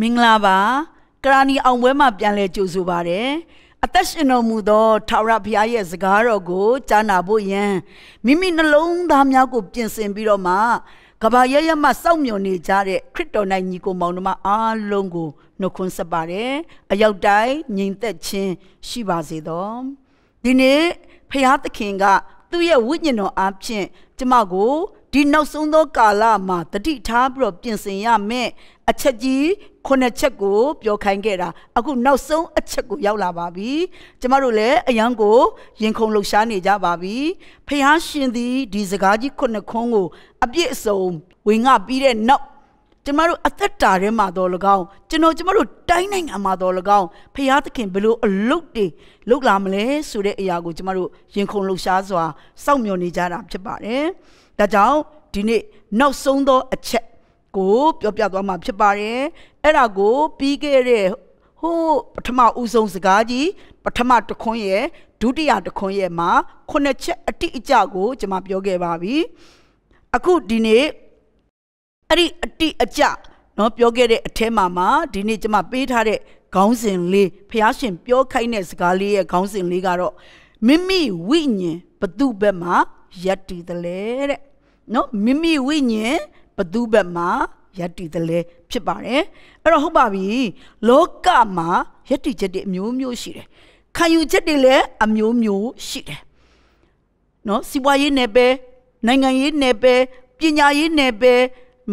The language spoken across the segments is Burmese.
မင်္ဂလာပါကရာနီအောင်ပွဲမှာပြန်လဲကြိုဆိုပါရစေအသက်ရှင်တော်မူသောထာဝရဘုရားရဲ့စကားတော်ကိုကြားနာဖို့ယံမိမိနှလုံးသားများကိုပြင်ဆင်ပြီးတော့မှကဘာရရမှစောင့်မျှော်နေကြတဲ့ခရစ်တော်၌ညီကိုမောင်နှမအားလုံးကိုနှုတ်ခွန်းဆက်ပါတယ်အရောက်တိုင်းညီသက်ခြင်းရှိပါစေတော့ဒီနေ့ဘုရားသခင်က သူ့ရဲ့ဝိညာဉ်တော်အားဖြင့်ကျမကိုဒီနောက်ဆုံးသောကာလမှာတတိထားပြီးတော့ပြင်ဆင်ရမယ်အချက်ကြီးခုနှစ်ချက်ကို ပြောခိုင်းခဲ့တာအခုနောက်ဆုံးအချက်ကိုရောက်လာပါပြီကျမတို့လည်းအယံကိုရင်ခုန်လှူရှားနေကြပါပြီဖះရှင်သည်ဒီစကားကြီးခုနှစ်ခုံးကိုအပြည့်အစုံ ဝင်ငှပြီးတဲ့နောက်ကျမတို့အသက်တာထဲမှာတော့၎င်းကျွန်တော်ကျမတို့တိုင်းနိုင်ငံမှာတော့၎င်းဖရာသခင်ဘလို့အလုတ်တွေလုတ်လာမလဲဆိုတဲ့အရာကိုကျမတို့ရင်ခုန်လှူရှားစွာစောင့်မျှော်နေကြတာဖြစ်ပါတယ်။ဒါကြောင့်ဒီနေ့နောက်ဆုံးသောအချက် ကို ပြောပြသွားမှာဖြစ်ပါတယ်အဲ့ဒါကိုပြီးခဲ့တဲ့ဟိုးပထမဦးဆုံးစကားကြီးပထမတခွန်းရဲ့ဒုတိယတခွန်းရဲ့မှာ ခုနှစ်ချက်အတိအကျကိုကျွန်မပြောခဲ့ပါပြီအခုဒီနေ့အဲ့ဒီအတိအကျเนาะပြောခဲ့တဲ့အထဲမှာမှာဒီနေ့ကျွန်မပေးထားတဲ့ခေါင်းစဉ်လေးဖះရှင်ပြောခိုင်းတဲ့စကားလေးရဲ့ခေါင်းစဉ်လေးကတော့မိမိဝိညာဉ်ဘသူ့ဘက်မှာယက်တည်တယ်လေတဲ့နော်မိမိဝိညာဉ်ဘသူဘက်မှာယက်တည်တယ်လဲဖြစ်ပါတယ်အဲ့တော့ဟုတ်ပါပြီလောကမှာယက်တည်ချက်တွေအမျိုးမျိုးရှိတယ်ခံယူချက်တွေလည်းအမျိုးမျိုးရှိတယ်နော်စီးပွားရေးနယ်ပယ်နိုင်ငံရေးနယ်ပယ်ပညာရေးနယ်ပယ်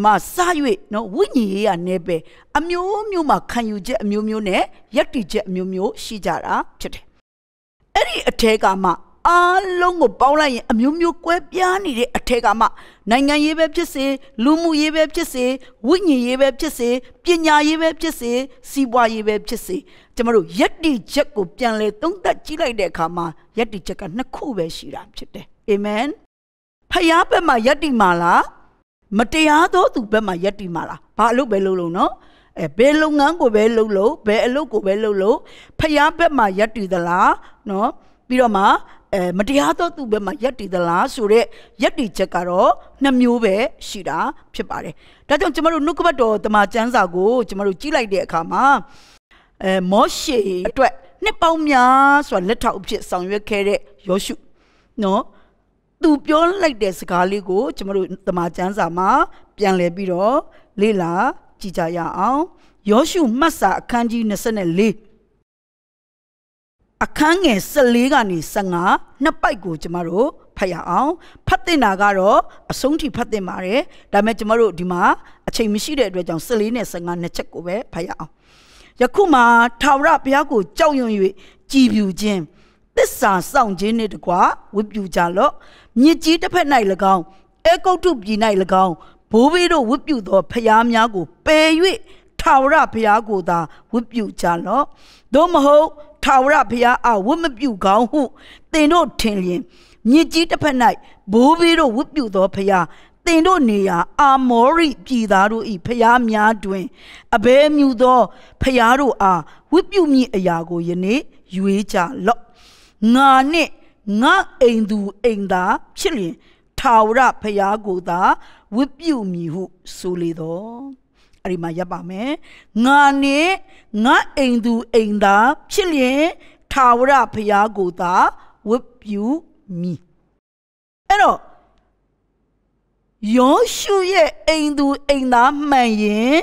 မှာစ၍နော်ဝိညာဉ်ရေးရနယ်ပယ်အမျိုးမျိုးမှာခံယူချက်အမျိုးမျိုးနဲ့ယက်တည်ချက်အမျိုးမျိုးရှိကြတာဖြစ်တယ်အဲ့ဒီအထဲကမှအားလုံးကိုပေါင်းလိုက်ရင်အမျိုးမျိုးကွဲပြားနေတဲ့အထက်ကမှနိုင်ငံရေးပဲဖြစ်စေလူမှုရေးပဲဖြစ်စေဝိညာဉ်ရေးပဲဖြစ်စေပညာရေးပဲဖြစ်စေစီးပွားရေးပဲဖြစ်စေကျမတို့ယက်တိချက်ကိုပြန်လဲသုံးသပ်ကြည့်လိုက်တဲ့အခါမှာယက်တိချက်ကနှစ်ခုပဲရှိတာဖြစ်တယ်အာမင်ဖျားဘက်မှာယက်တိမာလားမတရားသောသူဘက်မှာယက်တိမာလားဘာလို့ပဲလုပ်လို့နော်အဲဘယ်လုပ်ငန်းကိုပဲလုပ်လို့ဘယ်အလုပ်ကိုပဲလုပ်လို့ဖျားဘက်မှာယက်တည်သလားနော် ပြီးတော့မှအဲမတရားသောသူဘက်မှာယက်တည်သလားဆိုတဲ့ယက်တည်ချက်ကတော့နှမျိုးပဲရှိတာဖြစ်ပါတယ်။ဒါကြောင့်ကျမတို့နှုတ်ကပတ်တော်တမန်ကျမ်းစာကိုကျမတို့ကြည့်လိုက်တဲ့အခါမှာအဲမောရှေအတွက် နှစ်ပေါင်းများစွာလက်ထောက်အဖြစ်ဆောင်ရွက်ခဲ့တဲ့ယောရှုနော်သူပြောလိုက်တဲ့စကားလေးကို ကျမတို့တမန်ကျမ်းစာမှာပြန်လည်ပြီးတော့လေ့လာကြည့်ကြရအောင်ယောရှုမှတ်စာအခန်းကြီး24အခန်းငယ်14ကနေ15နှစ်ပိုက်ကို ကျမတို့ဖတ်ရအောင်ဖတ်တင်တာကတော့အဆုံးထိဖတ်တင်ပါတယ်ဒါပေမဲ့ကျမတို့ဒီမှာအချိန်မရှိတဲ့အတွက်ကြောင့်14နဲ့15နှစ်ချက်ကိုပဲဖတ်ရအောင်ယခုမှထာဝရဘုရားကိုကြောက်ရွံ့၍ကြည်ဖြူခြင်းသစ္စာစောင့်ခြင်းနှင့်တကွဝိပူကြလော့မြစ်ကြီးတစ်ဖက်၌၎င်းအေကုတ်ထုပြည်၌၎င်းဘိုးဘေးတို့ဝိပူသောဖျားများကိုပယ်၍ထာဝရဘုရားကိုသာဝိပူကြလော့သို့မဟုတ်ထာဝရဘုရားအားဝတ်မပြုကောင်းဟုသင်တို့ထင်လျင်မြစ်ကြီးတစ်ဖက်၌ဘိုးဘေးတို့ဝတ်ပြုသောဘုရားသင်တို့နေရာ အာမောရိပြည်သားတို့၏ဖျားများတွင်အဘဲမြူသောဖျားတို့အားဝိပုမိအရာကိုယနေ့ရွေးကြလော့ငါနှင့်ငါအိမ်သူအိမ်သားဖြစ်လျင် ထာဝရဖျားကိုသာဝိပုမိဟုဆိုလေတော်အဲ့ဒီမှာရပ်ပါမယ်ငါနဲ့ငါအိမ်သူအိမ်သားဖြစ်လျင် ထာဝရဘုရားကိုသာဝတ်ပြုမည်အဲ့တော့ယောရှုရဲ့အိမ်သူအိမ်သားမှန်ရင်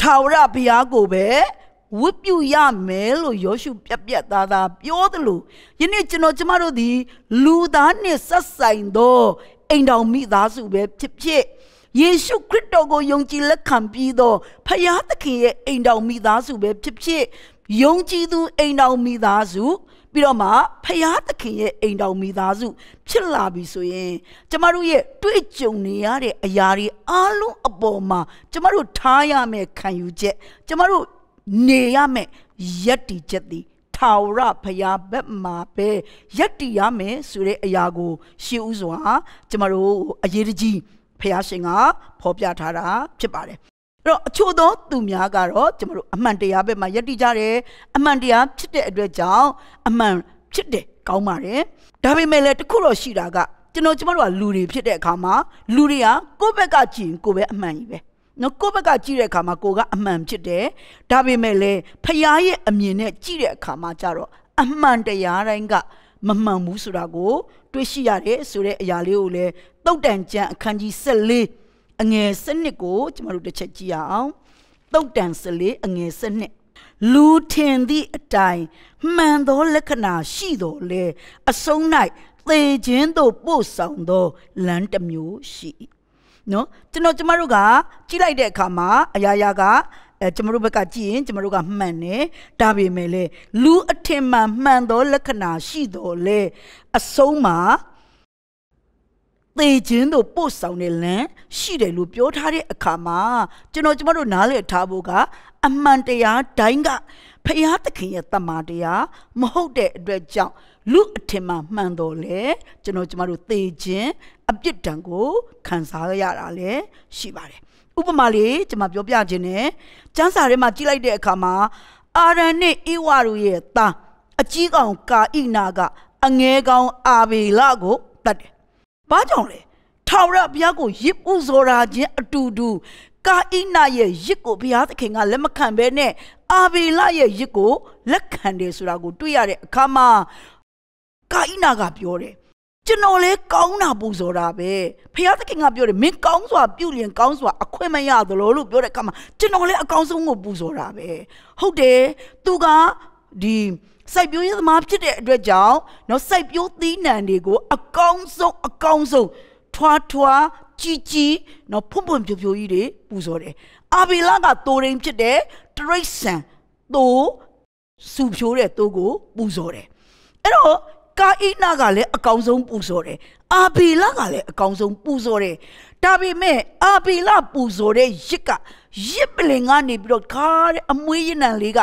ထာဝရဘုရားကိုပဲဝတ်ပြုရမယ်လို့ယောရှု ပြက်ပြက်သားသားပြောသလိုယနေ့ကျွန်တော်ကျမတို့ဒီလူသားနဲ့ဆက်ဆိုင်သောအိမ်တော်မိသားစုပဲဖြစ်ဖြစ်ယေရှုခရစ်တော်ကိုယုံကြည်လက်ခံပြီးသောဖယားသခင်ရဲ့အိမ်တော်မိသားစုပဲဖြစ်ဖြစ်ယုံကြည်သူအိမ်တော်မိသားစု ပြီးတော့မှဖယားသခင်ရဲ့အိမ်တော်မိသားစုဖြစ်လာပြီဆိုရင် ကျမတို့ရဲ့တွေ့ကြုံနေရတဲ့အရာတွေအလုံးအပေါ်မှာကျမတို့ထားရမယ်ခံယူချက်ကျမတို့နေရမယ်ယက်တီချက်တီထာဝရဘုရားဘက်မှာပဲယက်တီရမယ်ဆိုတဲ့အရာကို ရှေးဥစွာကျမတို့အရေးတကြီးဖះရှင်ကဖော်ပြထားတာဖြစ်ပါတယ်အဲ့တော့အချို့သောသူများကတော့ကျွန်တော်တို့အမှန်တရားဘက်မှာယက်တိကြတယ်အမှန်တရားဖြစ်တဲ့အတွက်ကြောင့်အမှန်ဖြစ်တယ်ကောင်းပါတယ်ဒါပေမဲ့လည်းတခုတော့ရှိတာကကျွန်တော်ကျမတို့ကလူတွေဖြစ်တဲ့အခါမှာလူတွေကကိုယ့်ဘက်ကကြည့်ရင်ကိုယ်ပဲအမှန်ကြီးပဲနော်ကိုယ့်ဘက်ကကြည့်တဲ့အခါမှာကိုကအမှန်ဖြစ်တယ်ဒါပေမဲ့လည်းဖရာရဲ့အမြင်နဲ့ကြည့်တဲ့အခါမှာကြတော့အမှန်တရားတိုင်းကမမှန်ဘူးဆိုတာကိုတွေးရှိရတယ်ဆိုတဲ့အရာလေးကိုလည်းတုတ်တန်ကျန်အခန်းကြီး14အငယ်7ကိုကျမတို့တစ်ချက်ကြည့်ရအောင်တုတ်တန်14အငယ်7လူထင်သည့်အတိုင်းမှန်သောလက္ခဏာရှိတော်လဲအဆုံး၌သေခြင်းသို့ပို့ဆောင်သောလမ်းတစ်မျိုးရှိနော်ကျွန်တော်ကျမတို့ကကြည့်လိုက်တဲ့အခါမှာ အရာရာကအဲကျမတို့ဘက်ကကြည့်ရင်ကျမတို့ကမှန်တယ်ဒါပေမဲ့လေလူအထင်မှန်မှန်သောလက္ခဏာရှိတော်လဲအဆုံးမှာသေခြင်းတို့ပို့ဆောင်တဲ့လမ်းရှိတယ်လို့ပြောထားတဲ့အခါမှာကျွန်တော်ကျမတို့နားလည်ထားဖို့ကအမှန်တရားတိုင်းကဖျားသခင်ရဲ့တမန်တရားမဟုတ်တဲ့အတွက်ကြောင့်လူအထင်မှာမှန်တော်လေကျွန်တော်ကျမတို့သေခြင်း အပြစ်ဒဏ်ကိုခံစားရတာလည်းရှိပါတယ်ဥပမာလေးကျွန်မပြောပြခြင်းနဲ့ကျမ်းစာထဲမှာကြည့်လိုက်တဲ့အခါမှာအာရန်နဲ့ဧဝရုရဲ့သားအကြီးကောင်ကာဣနာက အငဲကောင်အာဘေလကိုတတ်တယ်ဘာကြောင့်လဲထာဝရဘုရားကိုရစ်ပူဇော်ရာခြင်း အတူတူကာအိနရဲ့ရစ်ကိုဘုရားသခင်ကလက်မခံဘဲနဲ့အာဗေလရဲ့ရစ်ကိုလက်ခံတယ်ဆိုတာကိုတွေ့ရတဲ့အခါမှာကာအိနကပြောတယ်ကျွန်တော်လဲကောင်းတာပူဇော်တာပဲဘုရားသခင်ကပြောတယ်မင်းကောင်းစွာ ပြုလျင်ကောင်းစွာအခွင့်မရသလိုလို့ပြောတဲ့အခါမှာကျွန်တော်လဲအကောင်းဆုံးကိုပူဇော်တာပဲဟုတ်တယ်သူကဒီစိုက်ပျိုးရေးသမားဖြစ်တဲ့အတွက်ကြောင့်နော်စိုက်ပျိုးသီးနှံတွေကိုအကောင်းဆုံးအကောင်းဆုံးထွားထွားကြီးကြီးနော်ဖွန့်ဖွန့်ပြိုပြိုကြီးတွေပူဇော်တယ်အာဘီလကတိုးရင်ဖြစ်တဲ့တရိတ်ဆန်တိုးစုဖြိုးတဲ့တိုးကိုပူဇော်တယ်အဲ့တော့ကာအိနာကလည်းအကောင်းဆုံးပူဇော်တယ်အာဘီလကလည်းအကောင်းဆုံးပူဇော်တယ်ဒါပေမဲ့အာဘီလပူဇော်တဲ့ရစ်ကရစ်ပလင်ကနေပြီးတော့ခါတဲ့အမွေးရနံလေးက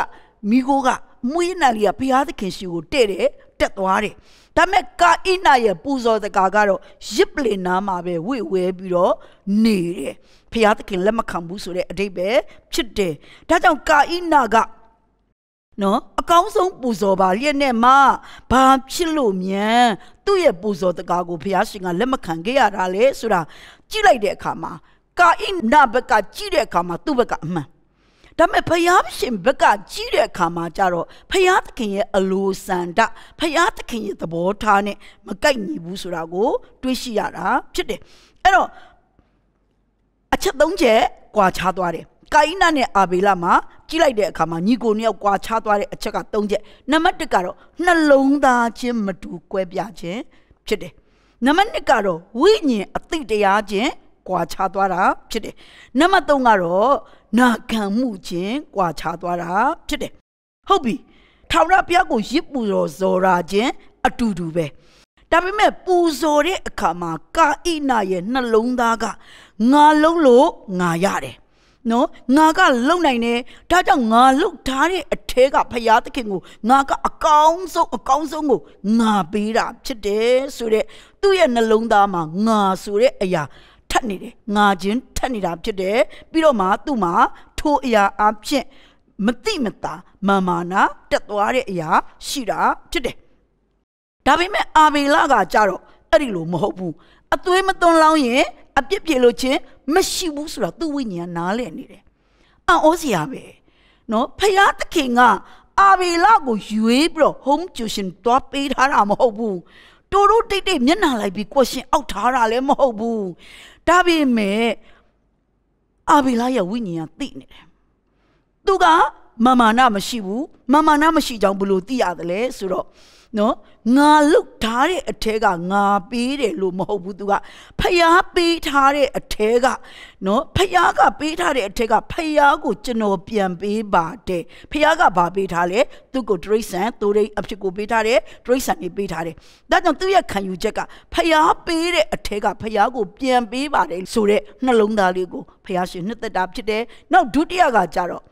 မိโกကမွေးနာလီကဘုရားသခင်ရှိကိုတဲ့တယ်တက်သွားတယ်ဒါပေမဲ့ကာအိနာရဲ့ပူဇော်စကားကတော့ရစ်ပလင်နာမှာပဲဝိဝဲပြီးတော့နေတယ်ဘုရားသခင်လက်မခံဘူးဆိုတဲ့အတိတ်ပဲဖြစ်တယ်ဒါကြောင့်ကာအိနာကနော်အကောင်းဆုံး ပူဇော်ပါလျက်နဲ့မှဘာဖြစ်လို့မြန်သူ့ရဲ့ပူဇော်တကားကိုဘုရားရှင်ကလက်မခံခဲ့ရတာလေဆိုတာကြည့်လိုက်တဲ့အခါမှာကာအိနာဘက်ကကြည့်တဲ့အခါမှာသူ့ဘက်ကအမှန်ဒါပေမဲ့ဘုရားရှင်ဘက်ကကြီးတဲ့အခါမှာကြတော့ဘုရားသခင်ရဲ့အလိုဆန္ဒဘုရားသခင်ရဲ့သဘောထားနဲ့မကိုက်ညီဘူးဆိုတာကိုတွေးရှိရတာဖြစ်တယ်အဲ့တော့အချက်၃ချက်ကွာခြားသွားတယ်ကာယနာနဲ့အာဘေလမှာကြည့်လိုက်တဲ့အခါမှာညီကိုနှစ်ယောက်ကွာခြားသွားတဲ့အချက်က၃ချက်နံပါတ်၁ကတော့နှလုံးသားချင်းမတူကွဲပြားခြင်းဖြစ်တယ်နံပါတ်2ကတော့ဝိညာဉ်အသိတရားချင်းကွာခြားသွားတာဖြစ်တယ်။နံပါတ်3ကတော့နာခံမှုခြင်းကွာခြားသွားတာဖြစ်တယ်။ဟုတ်ပြီ။ထာဝရဘုရားကိုရစ်ပူတော်ဇော်ရာခြင်းအတူတူပဲ။ဒါပေမဲ့ပူဇော်တဲ့အခါမှာကာဣနာရဲ့နှလုံးသားကငါလုံးလို့ငါရတယ်နော်ငါကလုံနိုင်တယ်ဒါကြောင့်ငါလုတ်ထားတဲ့အထဲကဖရာသခင်ကိုငါကအကောင်းဆုံးအကောင်းဆုံးကိုငါပေးတာဖြစ်တယ်ဆိုတဲ့သူ့ရဲ့နှလုံးသားမှာငါဆိုတဲ့အရာထက်နေတယ်ငါချင်းထက်နေတာဖြစ်တယ်ပြီးတော့မှသူ့မှာထိုအရာအဖြစ်မတိမတာမာမာနာတက်သွားတဲ့အရာရှိတာဖြစ်တယ်ဒါပေမဲ့အာဘေလကကြတော့အဲ့ဒီလိုမဟုတ်ဘူးအသွေးမသွန်လောင်းရင်အပြစ်ပြေလို့ချင်းမရှိဘူးဆိုတော့သူ့ဝိညာဉ်နားလည်နေတယ်အံ့ဩစရာပဲနော်ဖယားသခင်က အာဘေလကို ရွေးပြီးတော့ home tuition သွားပေးထားတာမဟုတ်ဘူးတို့တို့တိတ်တိတ်မျက်နှာလိုက်ပြီး question အောက်ထားတာလည်းမဟုတ်ဘူးဒါပေမဲ့အာဘီလာရဲ့ဝိညာဉ်ကသိနေတယ်သူကမမာနမရှိဘူးမမာနမရှိကြောင်းဘယ်လိုသိရသလဲဆိုတော့နော်ငါလုတ်ထားတဲ့အထဲကငါပေးတယ်လို့မဟုတ်ဘူးသူကဖျားပေးထားတဲ့အထဲကနော်ဖျားကပေးထားတဲ့အထဲကဖျားကိုကျွန်တော်ပြန်ပေးပါတယ်ဖျားကဘာပေးထားလဲသူ့ကိုဒရိဆန်သူရိအဖြစ်ကိုပေးထားတယ်ဒရိဆန်နေပေးထားတယ်ဒါကြောင့်သူ့ရဲ့ခံယူချက်ကဖျားပေးတဲ့အထဲကဖျားကိုပြန်ပေးပါတယ်ဆိုတဲ့နှလုံးသားလေးကိုဖျားရှင်နှစ်သက်တာဖြစ်တယ်နောက်ဒုတိယကကြတော့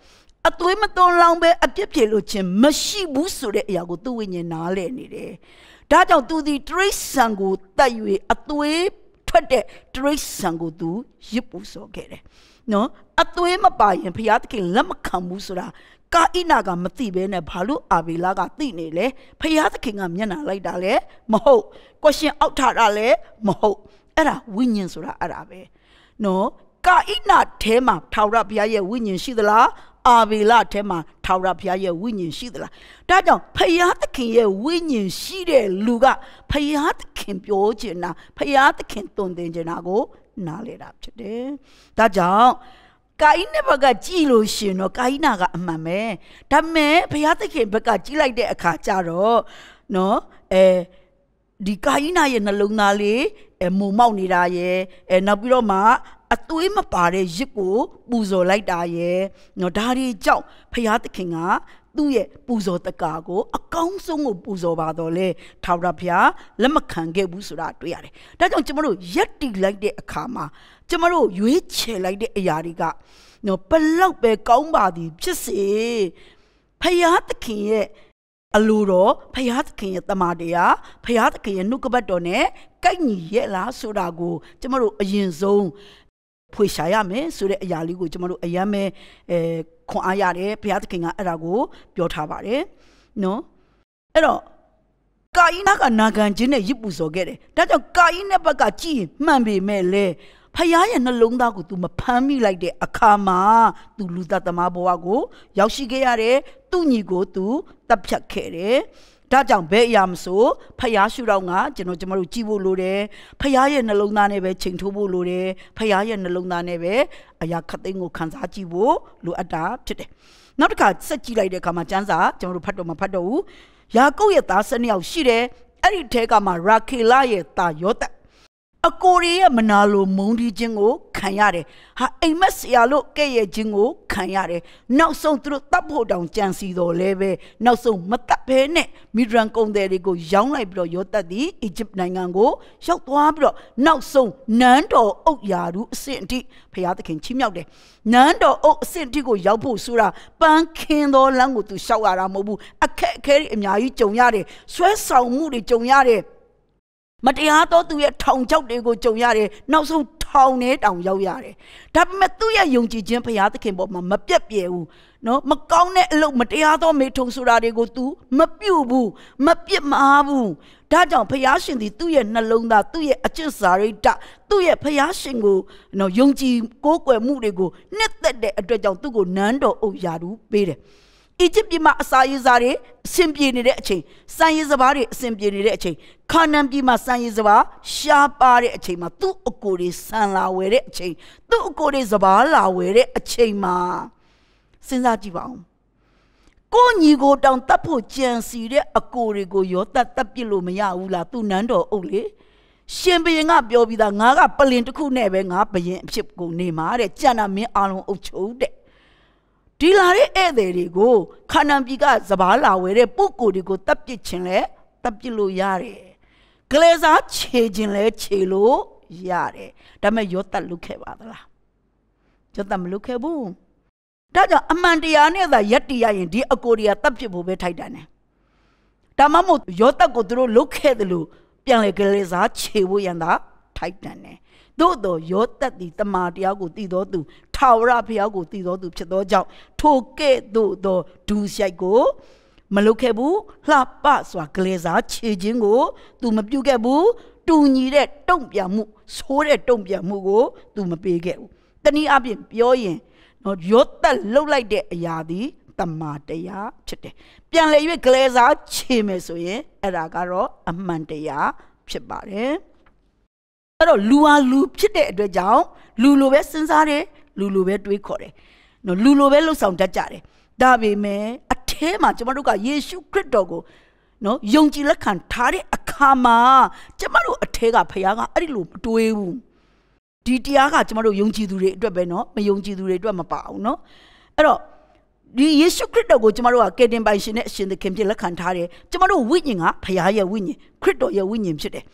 အသွေးမသွန်လောင်ပဲအပြစ်ပြေလို့ချင်းမရှိဘူးဆိုတဲ့အရာကိုသူ့ဝိညာဉ်နားလည်နေတယ်။ဒါကြောင့်သူဒီတရိษံကိုတတ်၍အသွေးထွက်တဲ့တရိษံကိုသူရစ်ပူစော်ခဲ့တယ်။နော်အသွေးမပါရင်ဘုရားသခင်လက်မခံဘူးဆိုတာကာဣနာကမသိဘဲနဲ့ဘာလို့အာဗေလာကသိနေလဲ။ဘုရားသခင်ကမျက်နှာလိုက်တာလဲမဟုတ်။ question အောက်ထားတာလဲမဟုတ်။အဲ့ဒါဝိညာဉ်ဆိုတာအဲ့ဒါပဲ။နော်ကာဣနာထဲမှာထာဝရဘုရားရဲ့ဝိညာဉ်ရှိသလားအာဗီလထဲမှာထာဝရဘုရားရဲ့ဝိညာဉ်ရှိသလားဒါကြောင့်ဘုရားသခင်ရဲ့ဝိညာဉ်ရှိတဲ့လူကဘုရားသခင်ပြောချင်တာဘုရားသခင်တုံသင်ချင်တာကိုနားလေတာဖြစ်တယ်ဒါကြောင့်ကာအိနဲ့ဘက်ကကြည်လို့ရှင်တော့ကာအိနာကအမှန်ပဲဒါပေမဲ့ဘုရားသခင်ဘက်ကကြည်လိုက်တဲ့အခါကျတော့နော်အဲဒီကာအိနာရဲ့နှလုံးသားလေးအမုံမောက်နေတာရယ်အဲနောက်ပြီးတော့မှအသွေးမပါတဲ့ရစ်ကို ပူဇော်လိုက်တာရဲ့နော်ဒါတွေကြောင့်ဖရာသခင်ကသူ့ရဲ့ပူဇော်တကာကိုအကောင်းဆုံးကိုပူဇော်ပါတော့လေထာဝရဘုရားလက်မခံခဲ့ဘူးဆိုတာတွေ့ရတယ်။ဒါကြောင့်ကျမတို့ရက်တီလိုက်တဲ့အခါမှာကျမတို့ရွေးချယ်လိုက်တဲ့အရာတွေကနော်ဘလောက်ပဲကောင်းပါသည်ဖြစ်စေဖရာသခင်ရဲ့အလိုတော်ဖရာသခင်ရဲ့တမန်တရားဖရာသခင်ရဲ့နှုတ်ကပတ်တော်နဲ့ကိုက်ညီရဲ့လားဆိုတာကို ကျမတို့အရင်ဆုံးဖွေရှာရမယ်ဆိုတဲ့အရာလေးကိုကျွန်တော်တို့အယမ်းပဲအဲခွန်အားရတယ်ဘုရားသခင်ကအဲ့ဒါကိုပြောထားပါတယ်နော်အဲ့တော့ကာယိနာကနာခံခြင်းနဲ့ရစ်ပူစော်ခဲ့တယ်ဒါကြောင့်ကာယိနဲ့ဘက်ကကြည်မှန်ပေမဲ့လေဖယားရဲ့နှလုံးသားကို तू မဖမ်းမိလိုက်တဲ့အခါမှာ तू လူသားသမားဘဝကိုရောက်ရှိခဲ့ရတယ်သူ့ညီကို तू တပ်ဖြတ်ခဲ့တယ်ဒါကြောင့်ဘယ်အရာမဆိုဖျားရှုတော့ငါကျွန်တော်ကျမတို့ကြည်ဖို့လိုတယ်ဖျားရဲ့နှလုံးသားနဲ့ပဲချိန်ထိုးဖို့လိုတယ်ဖျားရဲ့နှလုံးသားနဲ့ပဲအရာခသိန်းကိုခံစားကြည့်ဖို့လိုအပ်တာဖြစ်တယ်နောက်တစ်ခါဆက်ကြည့်လိုက်တဲ့အခါမှာကျမ်းစာကျွန်တော်တို့ဖတ်တော့မဖတ်တော့ဘူးယာကုပ်ရဲ့သား၁၂ယောက်ရှိတယ်အဲ့ဒီထဲကမှရာခေလရဲ့သားယောသပ်အကိုတွေရဲ့မနာလိုမုန်းတီးခြင်းကိုခံရတယ်။ဟာအိမ်မက်ဆရာလို့ကဲ့ရဲ့ခြင်းကိုခံရတယ်။နောက်ဆုံးသူတို့တတ်ဖို့တောင်ကြံစီတော်လဲပဲနောက်ဆုံးမတတ်ဘဲနဲ့မီဒရန်ကုန်တယ်တွေကို ရောင်းလိုက်ပြီးတော့ရောတက်သည်အီဂျစ်နိုင်ငံကိုရောက်သွားပြီးတော့နောက်ဆုံးနန်းတော်အုပ်ယာရုအဆင့်အထိဖျားသခင်ချီးမြှောက်တယ်။နန်းတော်အုပ်အဆင့်အထိကိုရောက်ဖို့ဆိုတာပန်းခင်းသောလမ်းကိုသူလျှောက်ရတာမဟုတ်ဘူး။အခက်အခဲတွေအများကြီးကြုံရတယ်။ဆွဲဆောင်မှုတွေကြုံရတယ်။မတရားတော့သူရဲ့ထောင်ချောက်တွေကိုကြုံရတယ်နောက်ဆုံးထောင်ထဲတောင်ရောက်ရတယ်ဒါပေမဲ့သူ့ရဲ့ယုံကြည်ခြင်းဘုရားသခင်ပေါ်မှာမပြတ်ပြဲဘူးနော်မကောင်းတဲ့အလုပ်မတရားသောမေထုံဆိုတာတွေကို तू မပြုတ်ဘူးမပြစ်မှားဘူးဒါကြောင့်ဘုရားရှင်သည်သူ့ရဲ့နှလုံးသားသူ့ရဲ့အကျင့်စာရိတ္တသူ့ရဲ့ဘုရားရှင်ကိုနော်ယုံကြည်ကိုးကွယ်မှုတွေကိုနှစ်သက်တဲ့အတွက်ကြောင့်သူ့ကိုနန်းတော်အုပ်ရာထူးပေးတယ်အီဂျစ်ပြည်မှာအစာရေစာတွေအဆင်ပြေနေတဲ့အချိန်စံရေစပါးတွေအဆင်ပြေနေတဲ့အချိန်ခါနန်ပြည်မှာစံရေစပါးရှားပါတဲ့အချိန်မှာသူ့အကိုတွေဆန်လာဝယ်တဲ့အချိန်သူ့အကိုတွေစပါးလာဝယ်တဲ့အချိန်မှာစဉ်းစားကြည့်ပါဦးကိုညီကိုတောင်တတ်ဖို့ကြံစီတဲ့အကိုတွေကိုရောတတ်တတ်ပြစ်လို့မရဘူးလားသူနန်းတော်အုပ်လေရှင်ဘရင်ကပြောပြီးသားငါကပလင်တစ်ခုနဲ့ပဲငါဘရင်အဖြစ်ကိုနေမှာတဲ့ကြံတာမင်းအလုံးအုပ်ချုပ်တဲ့ဒီလာတဲ့ဧည့်သည်တွေကိုခါနန်ပြည်ကစဘာလာဝဲတဲ့ပုဂ္ဂိုလ်တွေကိုတပ်ပစ်ခြင်းလဲတပ်ပစ်လို့ရတယ်။ကလေးစားခြေခြင်းလဲခြေလို့ရတယ်။ဒါပေမဲ့ယောသတ်လုခဲ့ပါသလား။ယောသတ်မလုခဲ့ဘူး။ဒါကြောင့်အမှန်တရားနဲ့သာယက်တီရရင်ဒီအကိုတွေကတပ်ပစ်ဖို့ပဲထိုက်တယ်နဲ့။ဒါမှမဟုတ်ယောသတ်ကိုသူတို့လုခဲ့တယ်လို့ပြန်လေကလေးစားခြေဖို့ရန်သာ ထိုက်တန်တယ်သို့တော်ယောသတ်သည်တမာတရားကိုတည်တော်သူထာဝရဘုရားကိုတည်တော်သူဖြစ်သောကြောင့်ထိုကဲ့သို့သောဒူရှိုက်ကို မလုပ်ခဲ့ဘူးလှပစွာဂလေစာ ခြေခြင်းကိုသူမပြုတ်ခဲ့ဘူးတူညီတဲ့တုံ့ပြန်မှုဆိုးတဲ့တုံ့ပြန်မှုကိုသူမပေးခဲ့ဘူးတနည်းအားဖြင့်ပြောရင်နော်ရောသက်လှုပ်လိုက်တဲ့အရာသည်တမာတရားဖြစ်တယ်ပြန်လည်၍ဂလေစာခြေမယ်ဆိုရင်အဲ့ဒါကတော့အမှန်တရားဖြစ်ပါတယ်အဲ့တော့လူဟာလူဖြစ်တဲ့အတွက်ကြောင့်လူလိုပဲစဉ်းစားတယ်လူလိုပဲတွေးခေါ်တယ်နော်လူလိုပဲလှုပ်ဆောင်တတ်ကြတယ်ဒါပေမဲ့အထဲမှာကျမတို့ကယေရှုခရစ်တော်ကိုနော်ယုံကြည်လက်ခံထားတဲ့အခါမှာကျမတို့အထဲကဖခင်ကအဲ့ဒီလိုမတွေးဘူးဒီတရားကကျမတို့ယုံကြည်သူတွေအတွက်ပဲနော်မယုံကြည်သူတွေအတွက်မပါဘူးနော်အဲ့တော့ဒီယေရှုခရစ်တော်ကိုကျမတို့ကကယ်တင်ပိုင်ရှင်နဲ့အရှင်သခင်ဖြစ်လက်ခံထားတယ်ကျမတို့ဝိညာဉ်ကဖခင်ရဲ့ဝိညာဉ်ခရစ်တော်ရဲ့ဝိညာဉ်ဖြစ်တယ်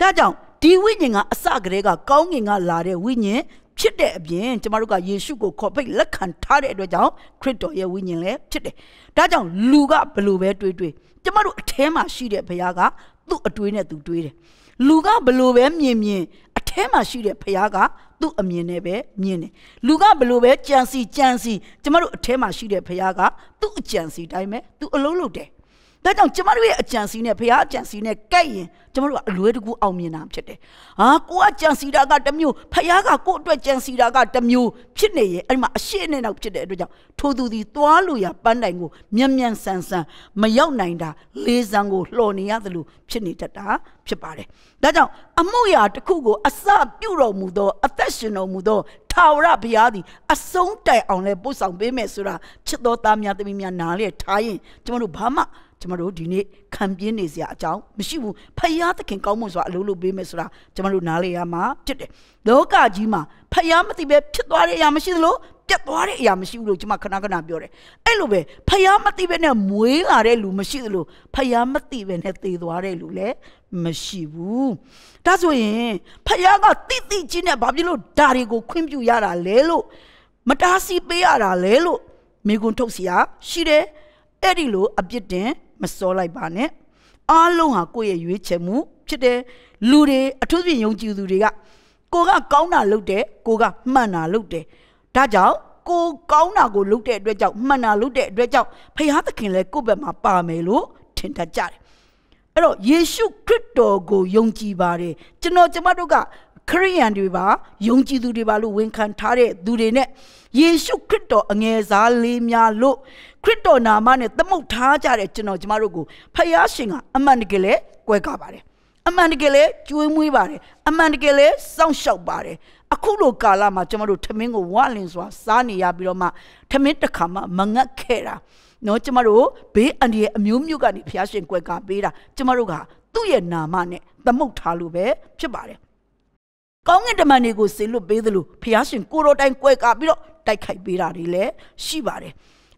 ဒါကြောင့်ဒီဝိညာဉ်ကအစကတည်းကကောင်းကင်ကလာတဲ့ဝိညာဉ်ဖြစ်တဲ့အပြင်ကျမတို့ကယေရှုကိုခေါ်ပိတ်လက်ခံထားတဲ့အတွက်ကြောင့်ခရစ်တော်ရဲ့ဝိညာဉ်လည်းဖြစ်တယ်။ဒါကြောင့်လူကဘလို့ပဲတွေးတွေးကျမတို့အထဲမှာရှိတဲ့ဘုရားကသူ့အတွေးနဲ့သူတွေးတယ်။လူကဘလို့ပဲမြင်မြင်အထဲမှာရှိတဲ့ဘုရားကသူ့အမြင်နဲ့ပဲမြင်တယ်။လူကဘလို့ပဲကြံစီကြံစီကျမတို့အထဲမှာရှိတဲ့ဘုရားကသူ့အကြံစီတိုင်းပဲသူအလုံးလုံးတယ်ဒါကြောင့်ကျမတို့ရဲ့အကြံစီနဲ့ဘုရားအကြံစီနဲ့ကဲ့ရင်ကျမတို့ကအလွဲတကူအောင်မြင်တာဖြစ်တယ်။ဟာကိုကကြံစီတာကတစ်မျိုးဘုရားကကိုအတွက်ကြံစီတာကတစ်မျိုးဖြစ်နေရဲ့အဲ့မှာအရှိနဲ့နောက်ဖြစ်တဲ့အတွက်ကြောင့်ထိုသူသည်သွားလို့ရပန်းတိုင်ကိုမြန်မြန်ဆန်ဆန်မရောက်နိုင်တာ လေးစားကိုလှော်နေရသလိုဖြစ်နေတတ်တာဖြစ်ပါတယ်။ဒါကြောင့်အမှုရာတစ်ခုကိုအစပြုတော်မူသောအသက်ရှင်တော်မူသော ထာဝရဘုရားသည်အဆုံးတိုင်အောင်လဲပို့ဆောင်ပေးမယ်ဆိုတာချစ်တော်သားများသမီးများနားလေထားရင်ကျမတို့ဘာမှကျမတို့ဒီနေ့ခံပြင်းနေစရာအကြောင်းမရှိဘူးဖယားသခင်ကောင်းမွန်စွာအလုပ်လုပ်ပေးမယ်ဆိုတာကျမတို့နားလေရမှာဖြစ်တယ်လောကကြီးမှာဖယားမသိပဲဖြစ်သွားတဲ့အရာမရှိသလိုပြတ်သွားတဲ့အရာမရှိဘူးလို့ကျမခဏခဏပြောတယ်အဲ့လိုပဲဖယားမသိပဲနဲ့မွေးလာတဲ့လူမရှိသလိုဖယားမသိပဲနဲ့သေသွားတဲ့လူလည်းမရှိဘူးဒါဆိုရင်ဖယားကတိတိချင်းနဲ့ဘာဖြစ်လို့ဒါတွေကို ခွင့်ပြုရတာလဲလို့မတားဆီးပေးရတာလဲလို့မိကွန်းထုတ်เสียရှိတယ်အဲ့ဒီလို အပြစ်တင်မစောလိုက်ပါနဲ့အားလုံးဟာကိုယ့်ရဲ့ရွေးချယ်မှုဖြစ်တယ်လူတွေအထူးသဖြင့်ယုံကြည်သူတွေကကိုကကောင်းတာလုပ်တယ်ကိုကမှန်တာလုပ်တယ်ဒါကြောင့်ကိုကောင်းတာကိုလုပ်တဲ့အတွက်ကြောင့်မှန်တာလုပ်တဲ့အတွက်ကြောင့်ဖခင်သခင်လည်းကိုယ့်ဘက်မှာပါမယ်လို့ထင်တတ်ကြတယ်အဲ့တော့ယေရှုခရစ်တော်ကိုယုံကြည်ပါတယ်ကျွန်တော်ကျမတို့ကခရိယန်တွေပါယုံကြည်သူတွေပါလို့ဝန်ခံထားတဲ့သူတွေနဲ့ယေရှုခရစ်တော်အငယ်စားလေးများလို့ခရစ်တော်နာမနဲ့သမုတ်ထားကြတဲ့ကျွန်တော်ကျမတို့ကိုဖယားရှင်ကအမှန်တကယ်လဲကွဲကားပါတယ်အမှန်တကယ်လဲကျွေးမွေးပါတယ်အမှန်တကယ်လဲစောင့်ရှောက်ပါတယ်အခုလိုကာလမှာကျမတို့ထမင်းကိုဝလင်စွာ စားနေရပြီးတော့မှထမင်းတစ်ခါမှမငတ်ခဲ့တာနော်ကျမတို့ဘေးအန္တရာယ်အမျိုးမျိုးကနေဖျားရှင်ကွယ်ကာပေးတာကျမတို့ကသူ့ရဲ့နာမနဲ့သမုတ်ထားလို့ပဲဖြစ်ပါတယ်ကောင်းကင်တမန်တွေကိုစေလွတ်ပေးသလိုဖျားရှင်ကိုတော်တိုင်ကွယ်ကာပြီးတော့တိုက်ခိုက်ပေးတာတွေလည်းရှိပါတယ်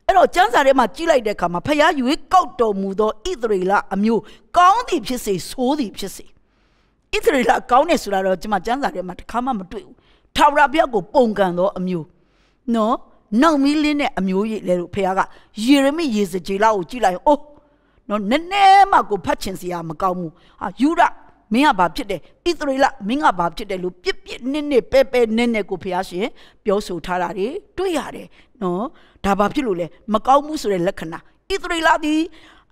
အဲ့တော့ကျမ်းစာထဲမှာကြည့်လိုက်တဲ့အခါမှာဖျားရွေးကောက်တော်မူသောဣသရေလအမျိုးကောင်းသည်ဖြစ်စေဆိုးသည်ဖြစ်စေဣသရေလကောင်းတယ်ဆိုတာတော့ကျွန်မကျမ်းစာထဲမှာတစ်ခါမှမတွေ့ဘူးထာဝရဘုရားကိုပုံကန်သောအမျိုးနော်နောက်မီးလင်းတဲ့အမျိုးကြီးလေလို့ဖခင်ကယေရမိရေစကြည်လောက်ကိုကြည့်လိုက်အိုးနော်နည်းနည်းမှကိုဖတ်ချင်စရာ မကောင်းဘူးဟာယူရမင်းကဘာဖြစ်တယ်ဣသရေလမင်းကဘာဖြစ်တယ်လို့ပြစ်ပြစ်နစ်နစ်ပဲပဲနစ်နစ်ကိုဖះရှင်ပြောဆိုထားတာတွေတွေ့ရတယ်နော်ဒါဘာဖြစ်လို့လဲမကောင်းမှုဆိုတဲ့လက္ခဏာဣသရေလသည်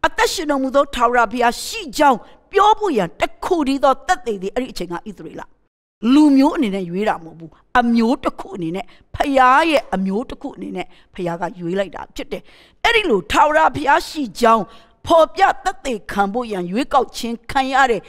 အသက်ရှင်တော်မူသောထာဝရဘုရားရှိကြောင်းပြောဖို့ရန်တခုတည်းသောတသက်သည်အဲ့ဒီအချိန်ကဣသရေလလူမျိုးအနေနဲ့ရွေးတာမဟုတ်ဘူးအမျိုးတစ်ခုအနေနဲ့ဖယားရဲ့အမျိုးတစ်ခုအနေနဲ့ဖယားကရွေးလိုက်တာဖြစ်တယ်အဲ့ဒီလိုထာဝရဘုရားရှိကြောင်းပေါ်ပြတသက်ခံဖို့ရန်ရွေးကောက်ခြင်းခံရတဲ့ဣ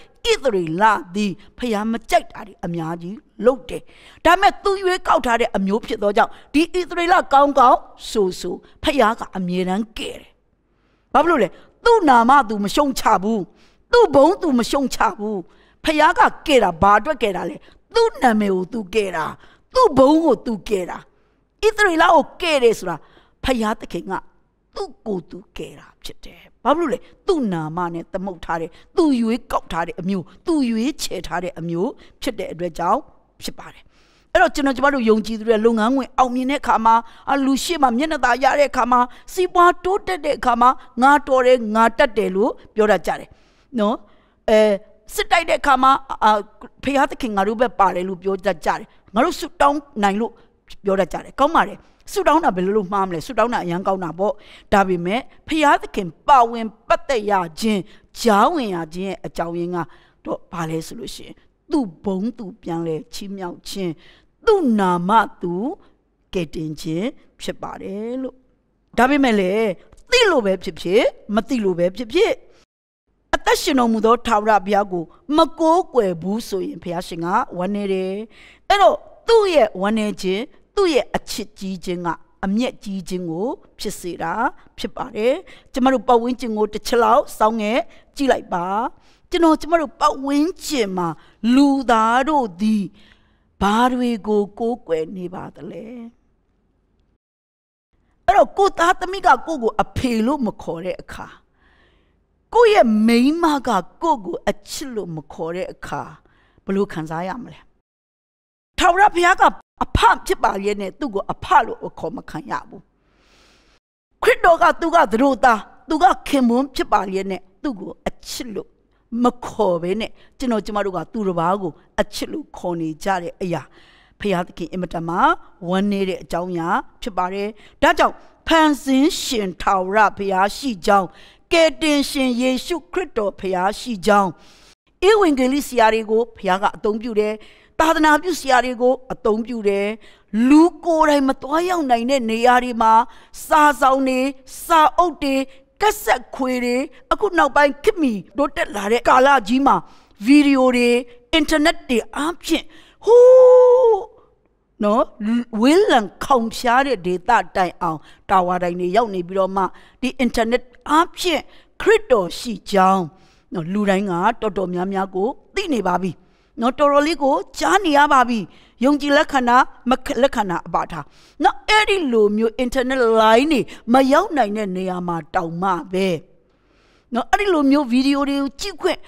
သရေလသည်ဖျားမကြိုက်တာတွေအများကြီးလုပ်တယ်။ဒါပေမဲ့သူရွေးကောက်ထားတဲ့အမျိုးဖြစ်သောကြောင့်ဒီဣသရေလကောင်းကောင်းဆိုဆိုဖျားကအမြဲတမ်းကဲတယ်။ဘာဖြစ်လို့လဲ။သူ့နာမသူမရှုံချဘူး။သူ့ဘုံသူမရှုံချဘူး။ဖျားကကဲတာဘာအတွက်ကဲတာလဲ။သူ့နာမည်ကိုသူကဲတာ။သူ့ဘုံကိုသူကဲတာ။ဣသရေလကိုကဲတယ်ဆိုတာဖျားသခင်ကသူ့ကိုယ်သူကယ်တာဖြစ်တယ်ဘာဖြစ်လို့လဲသူ့နာမနဲ့သမုတ်ထားတယ်သူ့ရွေးကောက်ထားတဲ့အမျိုးသူ့ရွေးချယ်ထားတဲ့အမျိုး ဖြစ်တဲ့အတွက်ကြောင့်ဖြစ်ပါတယ်အဲ့တော့ကျွန်တော်ကျမတို့ယုံကြည်သူတွေလုပ်ငန်းဝင်အောင်မြင်တဲ့အခါမှာအလူရှိမှမျက်နှာသာရတဲ့အခါမှာစီးပွားတိုးတက်တဲ့အခါမှာငါတော်တယ်ငါတတ်တယ်လို့ပြောတတ်ကြတယ်နော်အဲစစ်တိုက်တဲ့အခါမှာဖခင်သခင်ငါတို့ပဲပါတယ်လို့ပြောတတ်ကြတယ်ငါတို့ဆုတောင်းနိုင်လို့ပြောတတ်ကြတယ်ကောင်းပါတယ်ဆူတောင်းတာဘယ်လိုလုပ်မှားမလဲဆူတောင်းတာအရန်ကောင်းတာပေါ့ဒါပေမဲ့ဖျားသခင်ပါဝင်ပတ်သက်ရခြင်းကြားဝင်ရခြင်းရဲ့အကြောင်းရင်းကတော့ဘာလဲဆိုလို့ရှိရင်သူ့ဘုံသူပြန်လဲချီးမြှောက်ခြင်းသူ့နာမသူကယ်တင်ခြင်းဖြစ်ပါတယ်လို့ဒါပေမဲ့လေသိလို့ပဲဖြစ်ဖြစ်မသိလို့ပဲဖြစ်ဖြစ်အသက်ရှင်တော်မူသောထာဝရဘုရားကိုမကိုးကွယ်ဘူးဆိုရင်ဘုရားရှင်ကဝန်းနေတယ်အဲ့တော့သူ့ရဲ့ဝန်းနေခြင်းသူ့ရဲ့အချစ်ကြီးခြင်းကအမျက်ကြီးခြင်းကိုဖြစ်စေတာဖြစ်ပါတယ်ကျမတို့ပတ်ဝန်းကျင်ကိုတစ်ချက်လောက်စောင်းငယ်ကြည့်လိုက်ပါကျွန်တော်ကျမတို့ပတ်ဝန်းကျင်မှာလူသားတို့သည်ဘာတွေကိုကိုးကွယ်နေပါသလဲအဲ့တော့ကိုသားသမီးကကိုကိုအဖေလို့မခေါ်တဲ့အခါကိုရဲ့မိန်းမကကိုကိုအချစ်လို့မခေါ်တဲ့အခါဘယ်လိုခံစားရမလဲထာဝရဘုရားကအဖဖြစ်ပါရဲ့နဲ့သူ့ကိုအဖလို့ခေါ်မခံရဘူးခရစ်တော်ကသူကသတို့သားသူကခင်မွန်းဖြစ်ပါရဲ့နဲ့သူ့ကို အချစ်လို့မခေါ်ပဲနဲ့ကျွန်တော်ကျမတို့ကသူတစ်ပါးကိုအချစ်လို့ခေါ်နေကြတဲ့အရာဖရာသခင်အင်မတန်မှဝမ်းနေတဲ့အကြောင်းအရာဖြစ်ပါတယ်ဒါကြောင့်ဖန်ဆင်းရှင်ထာဝရဖရာရှိကြောင်းကယ်တင်ရှင်ယေရှုခရစ်တော်ဖရာရှိကြောင်းဧဝံဂေလိဆရာတွေကိုဖရာကအသုံးပြုတယ်သာသနာပြုဆရာတွေကိုအသုံးပြုတယ်လူကိုယ်တိုင်မသွားရောက်နိုင်တဲ့နေရာတွေမှာစာဆောင်တွေစာအုပ်တွေကက်ဆက်ခွေတွေအခုနောက်ပိုင်းခစ်မီတို့တက်လာတဲ့ကာလကြီးမှာဗီဒီယိုတွေအင်တာနက်တွေအားဖြင့်ဟူးနော်ဝေးလံခေါင်ဖြားတဲ့ဒေတာတိုင်အောင် တာဝါတိုင်တွေရောက်နေပြီးတော့မှဒီအင်တာနက်အားဖြင့်ခရစ်တော်ရှိကြောင်းနော်လူတိုင်းကတော်တော်များများကို သိနေပါပြီ။နော်တော်တော်လေးကိုကြားနေရပါပြီယုံကြည်လက္ခဏာမလက္ခဏာအပါထားနော်အဲ့ဒီလိုမျိုး internet line နေမရောက်နိုင်တဲ့နေရာမှာတောင်မှပဲနော်အဲ့ဒီလိုမျိုးဗီဒီယိုတွေကိုကြည့်ခွင့်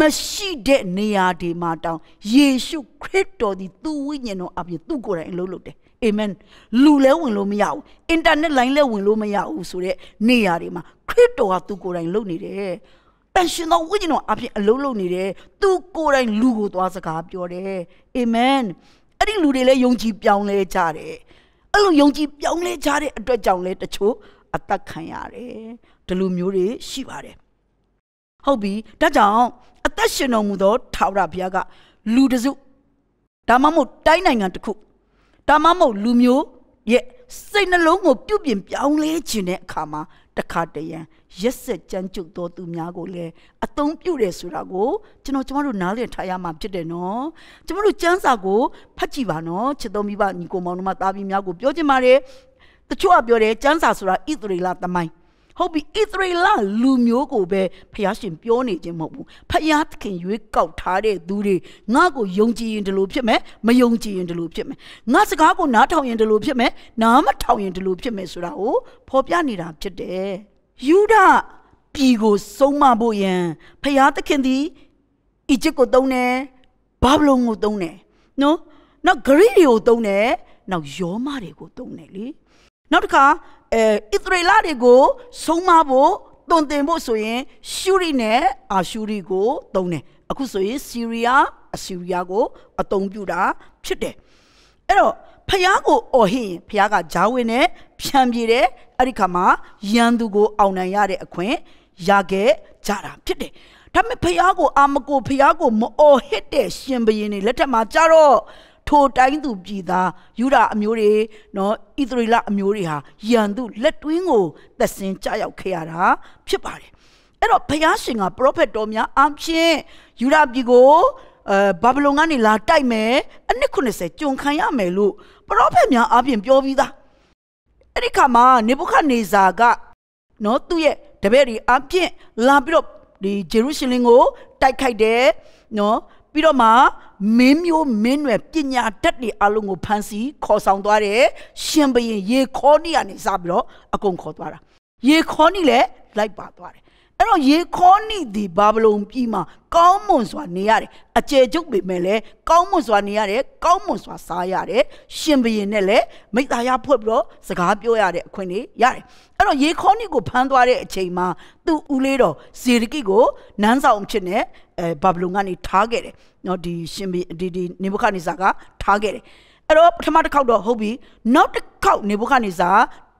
မရှိတဲ့နေရာတွေမှာတောင်ယေရှုခရစ်တော်ဒီသူ့ဝိညာဉ်တော်အပြင်သူ့ကိုယ်တိုင်အလုပ်လုပ်တယ်အာမင်လူလဲဝင်လို့မရဘူးအင်တာနက်လိုင်းလဲဝင်လို့မရဘူးဆိုတဲ့နေရာတွေမှာခရစ်တော်ကသူ့ကိုယ်တိုင် လုပ်နေတယ်တန်ရှင်သောဝိညာဉ်တော်အပြင်အလုံးလုံးနေတယ်သူကိုယ်တိုင်လူကိုသွားစကားပြောတယ်အာမင်အဲ့ဒီလူတွေလည်းယုံကြည်ပြောင်းလဲကြတယ်အဲ့လိုယုံကြည်ပြောင်းလဲကြတဲ့အတွက်ကြောင့်လဲတချို့အသက်ခံရတယ်ဒီလိုမျိုးတွေရှိပါတယ်ဟုတ်ပြီဒါကြောင့်အသက်ရှင်တော်မူသောထာဝရဘုရားက လူတစုဒါမှမဟုတ်တိုင်းနိုင်ငံတစ်ခုဒါမှမဟုတ်လူမျိုးရဲ့စိတ်နှလုံးကိုပြုပြင်ပြောင်းလဲခြင်းတဲ့အခါမှာတခါတရံရက်ဆက်ကြမ်းကြုတ်တော်သူများကိုလည်းအသုံးပြုတယ်ဆိုတာကိုကျွန်တော်ကျမတို့နားလည်ထားရမှာဖြစ်တယ်နော်ကျမတို့စံစာကိုဖတ်ကြည့်ပါနော်ချစ်တော်မိဘညီကိုမောင်တို့မသားပြီးများကိုပြောချင်ပါတယ်တချို့ကပြောတယ်စံစာဆိုတာဣသရေလသမိုင်းဟုတ်ပြီဣသရေလလူမျိုးကိုပဲဖျားရှင်ပြောနေခြင်းမဟုတ်ဘူးဖျားသခင်ရွေးကောက်ထားတဲ့သူတွေငါ့ကိုယုံကြည်ရင်ဒီလိုဖြစ်မယ်မယုံကြည်ရင်ဒီလိုဖြစ်မယ်ငါစကားကိုနားထောင်ရင်ဒီလိုဖြစ်မယ်နားမထောင်ရင်ဒီလိုဖြစ်မယ်ဆိုတာကိုဖော်ပြနေတာဖြစ်တယ်ယူဒပြည်ကိုဆုံးမဖို့ရန်ဖျားသခင်သည်အီဂျစ်ကိုတုံးတယ်ဘာဘလုံကိုတုံးတယ်နော်နောက်ဂရိတွေကိုတုံးတယ်နောက်ယောမတွေကိုတုံးတယ်လေနောက်တစ်ခါအဲဣသရေလတွေကိုဆုံးမဖို့တုံတင်ဖို့ဆိုရင် ရှုရီနဲ့အာရှုရီကိုသုံးတယ်အခုဆိုရင်စီးရီးယားအစီးရီးယားကိုအသုံးပြုတာ ဖြစ်တယ်အဲ့တော့ဖျားကိုအော်ဟင်ဖျားကဂျာဝင်နဲ့ဖြံပြေတယ်အဲ့ဒီခါမှာယန်သူကို အောင်နိုင်ရတဲ့အခွင့်ရခဲ့ကြတာဖြစ်တယ်ဒါပေမဲ့ဖျားကိုအာမကိုဖျားကိုမအော်ဟစ်တဲ့ရှင်ဘရင်တွေလက်ထက်မှာကြတော့ထိုတိုင်းသူပြည်သားယူဒာအမျိုးတွေနော်ဣသရေလအမျိုးတွေဟာယံသူ လက်တွင်းကိုသက်စင်ကြရောက်ခဲ့ရတာဖြစ်ပါတယ်အဲ့တော့ဘုရားရှင်ကပရောဖက်တော်များအပြင်ယူဒာပြည်ကိုအဲဘာဘလုန်ကနေလာတိုက်မယ်အနှစ်90ကျွန်ခံရမယ်လို့ပရောဖက်များအပြင်ပြောပြီးသားအဲ့ဒီခါမှာ နေဘုခဒ်နေဇာကနော်သူ့ရဲ့တပည့်တွေအပြင်လာပြီးတော့ဒီဂျေရုရှလင်ကို တိုက်ခိုက်တယ်နော်ပြီးတော့မှမင်းမျိုးမင်းနွယ်ပညာတတ်တွေအလုံးကိုဖန်စီခေါ်ဆောင်သွားတယ်ရှင်ဘရင်ရေခေါနီကနေစပြီးတော့အကုန်ခေါ်သွားတာရေခေါနီလည်းလိုက်ပါသွားတယ်အဲ့တော့ရေခေါနီဒီဘာဗလုန်ပြည်မှာကောင်းမွန်စွာနေရတယ်အကျယ်ကျုပ်ပေမဲ့လည်းကောင်းမွန်စွာနေရတယ်ကောင်းမွန်စွာစားရတယ်ရှင်ဘရင်နဲ့လည်းမိသားရဖွဲ့ပြီးတော့စကားပြောရတဲ့အခွင့်တွေရတယ်အဲ့တော့ရေခေါနီကိုဖမ်းသွားတဲ့အချိန်မှာသူ့ဦးလေးတော်ဇေဒကိကိုနန်းဆောင်ဖြစ်နေအဲဘာဘလုံကနေထားခဲ့တယ်နော်ဒီရှင်ဘီဒီဒီနေဘုခနေဇာကထားခဲ့တယ်အဲ့တော့ပထမတစ်ခေါက်တော့ဟုတ်ပြီနောက်တစ်ခေါက်နေဘုခနေဇာ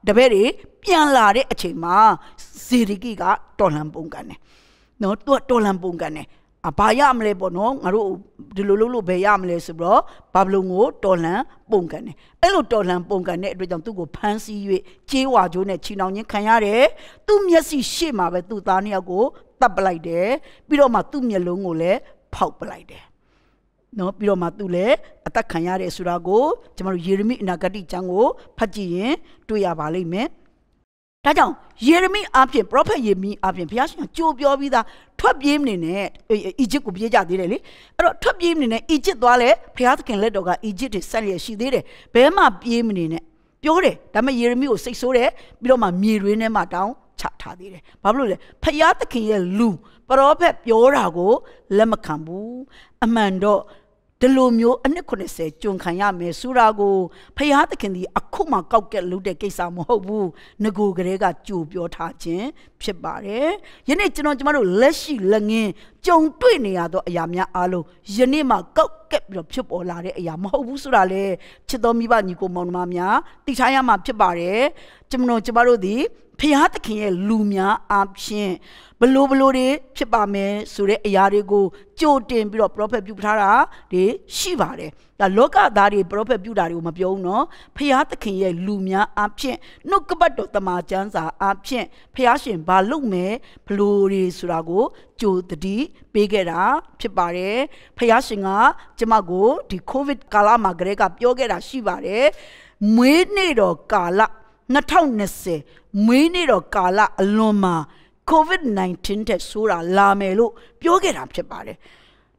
တပည့်တွေပြန်လာတဲ့အချိန်မှာဇေဒကိကတော်လန်ပုံကန်တယ်နော်သူကတော်လန်ပုံကန်တယ်အဘာရမလဲပေါ့နော်ငါတို့ဒီလိုလုပ်လို့ဘယ်ရမလဲဆိုပြီးတော့ဘာဘလုံကိုတော်လန်ပုံကန်တယ်အဲ့လိုတော်လန်ပုံကန်တဲ့အတွက်ကြောင့်သူ့ကိုဖမ်းဆီး၍ကြေးဝါကျိုးနဲ့ချီနှောင်ချင်းခံရတယ်သူ့မျက်စိရှေ့မှာပဲသူ့သားနှစ်ယောက်ကိုတ်ပလိုက်တယ်ပြီးတော့မှသူ့မျက်လုံးကိုလည်းဖောက်ပလိုက်တယ်နော်ပြီးတော့မှသူလည်းအသက်ခံရတယ်ဆိုတာကိုကျမတို့ယေရမိအနာဂတိကျမ်းကိုဖတ်ကြည့်ရင်တွေ့ရပါလိမ့်မယ်ဒါကြောင့်ယေရမိအားဖြင့်ပရောဖက်ယေမိအားဖြင့်ဘုရားရှင်ကကြိုပြောပြီးသားထွက်ပြေးနေနဲ့အီဂျစ်ကိုပြေးကြသေးတယ်လေအဲ့တော့ထွက်ပြေးနေနဲ့အီဂျစ်သွားလဲဘုရားသခင်လက်တော်ကအီဂျစ်တွေဆက်လျက်ရှိသေးတယ်ဘဲမှပြေးမနေနဲ့ပြောတယ်ဒါပေမဲ့ယေရမိကိုစိတ်ဆိုးတယ်ပြီးတော့မှမြေတွင်းထဲမှာတောင်းချထားသေးတယ်ဘာဖြစ်လို့လဲဖျားသခင်ရဲ့လူပရောဖက်ပြောတာကိုလက်မခံဘူးအမှန်တော့ဒီလိုမျိုးအနှစ်80ကျွန်ခံရမယ်ဆိုတာကိုဖျားသခင်ဒီအခုမှကောက်ကက်လုပ်တဲ့ကိစ္စမဟုတ်ဘူးငကိုကလေးကကြိုပြောထားခြင်းဖြစ်ပါတယ်ယနေ့ကျွန်တော်ကျမတို့လက်ရှိလက်ငင်းကြုံတွေ့နေရသောအရာများအားလုံးယနေ့မှကောက်ကက်ပြီးတော့ဖြစ်ပေါ်လာတဲ့အရာမဟုတ်ဘူးဆိုတာလေချစ်တော်မိဘညီကိုမောင်နှမများသိထားရမှာဖြစ်ပါတယ်ကျွန်တော်ကျမတို့ဒီဖျားသခင်ရဲ့လူများအားဖြင့်ဘလို့ဘလို့တွေဖြစ်ပါမယ်ဆိုတဲ့အရာတွေကိုကြိုတင်ပြီးတော့ prophet ပြုထားတာတွေရှိပါတယ်ဒါလောကသားတွေပရောဖက်ပြုတာတွေကိုမပြောဘူးနော်ဖျားသခင်ရဲ့လူများအဖြစ်နှုတ်ကပတ်တော်တမန်ကျမ်းစာအဖြစ်ဖျားရှင်ဘာလုပ်မယ်ဘလို့တွေဆိုတာကိုကြိုတတိပေးခဲ့တာဖြစ်ပါတယ်ဖျားရှင်ကကျမကိုဒီကိုဗစ်ကာလမှာကလေးကပြောခဲ့တာရှိပါတယ်မွေးနေ့တော်ကာလ2020မွေးနေ့တော်ကာလအလွန်မှာ COVID-19 တဲ့ဆိုတာလာမယ်လို့ပြောခဲ့တာဖြစ်ပါတယ်။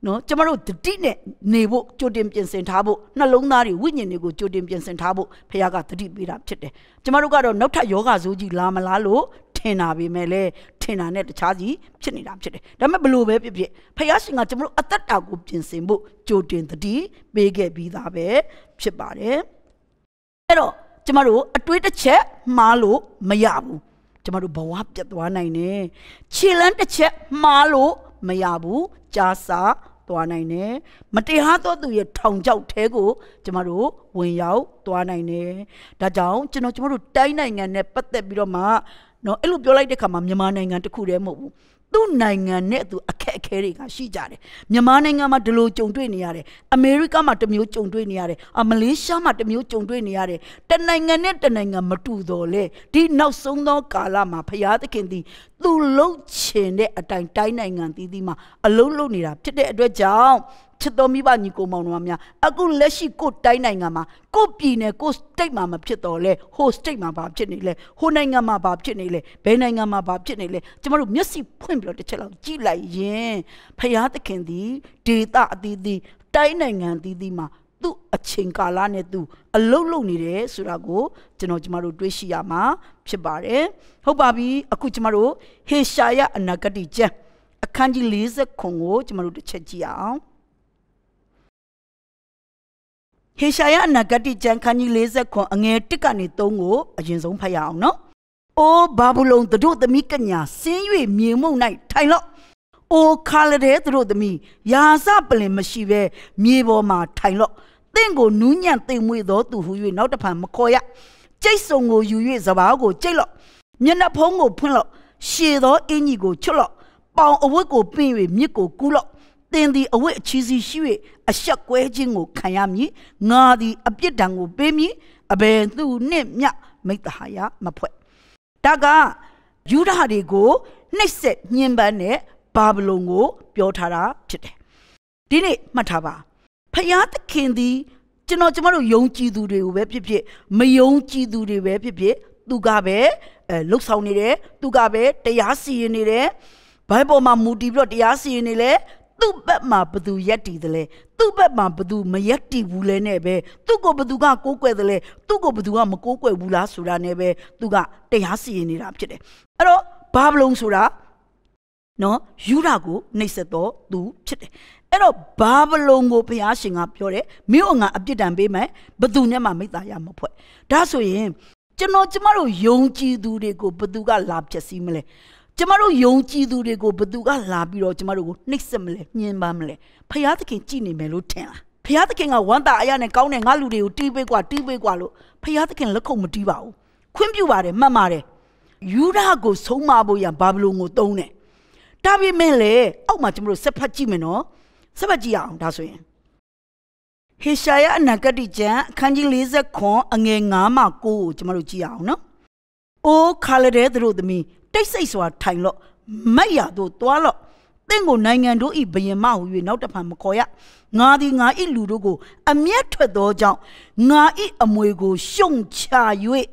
နော်ကျမတို့တတိနဲ့နေဖို့ကြိုတင်ပြင်ဆင်ထားဖို့နှလုံးသားတွေဝိညာဉ်တွေကိုကြိုတင်ပြင်ဆင်ထားဖို့ဖခင်ကတတိပေးတာဖြစ်တယ်ကျမတို့ကတော့နောက်ထပ်ယောဂဆိုးကြီးလာမလားလို့ထင်တာပဲလေထင်တာနဲ့တခြားစီဖြစ်နေတာဖြစ်တယ်ဒါပေမဲ့ဘလို့ပဲဖြစ်ဖြစ်ဖခင်ရှင်ကကျမတို့အသက်တာကိုပြင်ဆင်ဖို့ကြိုတင်တတိပေးခဲ့ပြီးသားပဲဖြစ်ပါတယ်အဲ့တော့ကျမတို့အတွေးတစ်ချက်မှားလို့မရဘူးကျမတို့ဘဝပြတ်သွားနိုင်တယ်ခြေလန်းတစ်ချက်မှားလို့မရဘူးကြာစာသွားနိုင်တယ်မတရားသောသူရဲ့ထောင်ချောက်ထဲကိုကျမတို့ဝင်ရောက်သွားနိုင်တယ်ဒါကြောင့်ကျွန်တော်ကျမတို့တိုင်းနိုင်ငံနဲ့ပတ်သက်ပြီးတော့မှနော်အဲ့လိုပြောလိုက်တဲ့ခါမှာမြန်မာနိုင်ငံတခုတည်းမဟုတ်ဘူးသူ့နိုင်ငံနဲ့သူအခက်အခဲတွေကရှိကြတယ်မြန်မာနိုင်ငံမှာဒီလိုကြုံတွေ့နေရတယ်အမေရိကမှာတစ်မျိုးကြုံတွေ့နေရတယ်အမလေးရှားမှာတစ်မျိုးကြုံတွေ့နေရတယ်တနိုင်ငံနဲ့တနိုင်ငံမတူတော့လေဒီနောက်ဆုံးသော ကာလမှာဖရာသခင်သည်သူလှုပ်ချင်တဲ့အတိုင်းတိုင်းနိုင်ငံသီးသီးမှာအလုံးလုံးနေတာဖြစ်တဲ့အတွက်ကြောင့်ချစ်တော်မိဘညီကိုမောင်နှမများအခုလက်ရှိကိုတိုင်းနိုင်ငံမှာကိုပြည်နယ်ကို state မှာမဖြစ်တော့လဲဟို state မှာဘာဖြစ်နေလဲဟိုနိုင်ငံမှာဘာဖြစ်နေလဲဘယ်နိုင်ငံမှာဘာဖြစ်နေလဲကျမတို့မျက်စိဖွင့်ပြီးတော့တစ်ချက်လောက်ကြည့်လိုက်ရင်ဖရာသခင်သည်ဒေတာအသီးသီးတိုင်းနိုင်ငံအသီးသီးမှာ သူ့အချိန်ကာလနဲ့သူ အလုတ်လုတ်နေတယ်ဆိုတာကိုကျွန်တော်ကျမတို့တွေးရှိရမှာဖြစ်ပါတယ်ဟုတ်ပါပြီအခုကျမတို့ဟေရှာယအနာဂတိကျမ်းအခန်းကြီး49ကိုကျမတို့တစ်ချက်ကြည့်အောင်ဟေရှာယအနာဂတိကျမ်းခန်းကြီး49အငယ်1ကနေ3ကိုအရင်ဆုံးဖတ်ရအောင်နော်။အိုးဘာဘူးလုံတို့သမီးကညာဆင်း၍မြေမုံ၌ထိုင်လော့။အိုးခါလတဲ့တို့သမီးယာစပလင်မရှိဘဲမြေပေါ်မှာထိုင်လော့။တင့်ကိုနူးညံ့သိမ်မွေ့သောသူဟု၍နောက်တဖန်မခေါ်ရ။ကြိတ်စုံကိုယူ၍စပါးကိုကြိတ်လော့။မျက်နှာဖုံးကိုဖွင့်လော့။ရှည်သောအင်းကြီးကိုချွတ်လော့။ပေါင်အဝတ်ကိုပင့်၍မြစ်ကိုကူးလော့သင်သည်အဝတ်အချီးစီရှိ၍အဆက်ကွဲခြင်းကိုခံရမည်ငါသည်အပြစ်ဒဏ်ကို ပေးမည်အဘယ်သူနှင့်မျှမိတ္တဟာယမဖွဲ့ဒါကယူဒတွေကို နှိပ်စက်ညှဉ်းပန်းတဲ့ဘာဗလုန်ကို ပြောထားတာဖြစ်တယ်ဒီနေ့မှတ်ထားပါဖျားသခင်သည်ကျွန်တော်ကျမတို့ယုံကြည်သူတွေကိုပဲဖြစ်ဖြစ်မယုံကြည်သူတွေပဲဖြစ်ဖြစ်သူကပဲအဲလှုပ်ဆောင်နေတယ်သူကပဲတရားစီရင်နေတယ်ဘိုင်ပေါ်မှာမူတည်ပြီးတော့တရားစီရင်နေလဲသူ့ဘက်မှာဘသူရက်တည်တယ်လဲသူ့ဘက်မှာဘသူမရက်တည်ဘူးလဲနဲ့ပဲသူ့ကိုဘသူကကိုးကွယ်တယ်လဲသူ့ကိုဘသူကမကိုးကွယ်ဘူးလားဆိုတာနဲ့ပဲသူကတရားစီရင်နေတာဖြစ်တယ်အဲ့တော့ဘာဘလုံဆိုတာနော်ယူရာကိုနှိပ်စက်တော့သူဖြစ်တယ်အဲ့တော့ဘာဘလုံကိုဘုရားရှင်ကပြောတယ်မင်းတို့ငါအပြစ်ဒဏ်ပေးမယ်ဘသူနဲ့မှမိသားရမဖွဲ့ဒါဆိုရင်ကျွန်တော်ကျမတို့ယုံကြည်သူတွေကိုဘသူကလာဖြစ်စီမလဲကျမတို့ယုံကြည်သူတွေကိုဘသူကလာပြီးတော့ကျမတို့ကိုနှိပ်စက်မလဲညှဉ်းပန်းမလဲဖယားသခင်ကြည်နေမယ်လို့ထင်လားဖယားသခင်ကဝမ်းသာအရာနဲ့ကောင်းတဲ့ငါလူတွေကိုတီးပေးกว่าတီးပေးกว่าလို့ဖယားသခင်လက်ခုပ်မတီးပါဘူးခွင့်ပြုပါတယ်မှတ်ပါတယ်ယူဒကိုဆုံးမဖို့ရန်ဘာဘလုံကိုတုံးတယ်ဒါပေမဲ့လေအောက်မှာကျမတို့ဆက်ဖတ်ကြည့်မယ်နော်ဆက်ဖတ်ကြည့်အောင်ဒါဆိုရင်ဟေရှာယအနာဂတိကျမ်းအခန်းကြီး49အငယ်9မှ9ကို ကျမတို့ကြည့်အောင်နော်အိုးခါလဒဲသူတို့သမီးတိတ်ဆိတ်စွာထိုင်လော့မက်ရသို့သွားလော့တင့်ကိုနိုင်ငံတို့ဤဘယင်မဟု၍နောက်တဖန်မခေါ်ရငါသည်ငါဤလူတို့ကို အမျက်ထွက်သောကြောင့်ငါဤအမွေကို ရှုံချ၍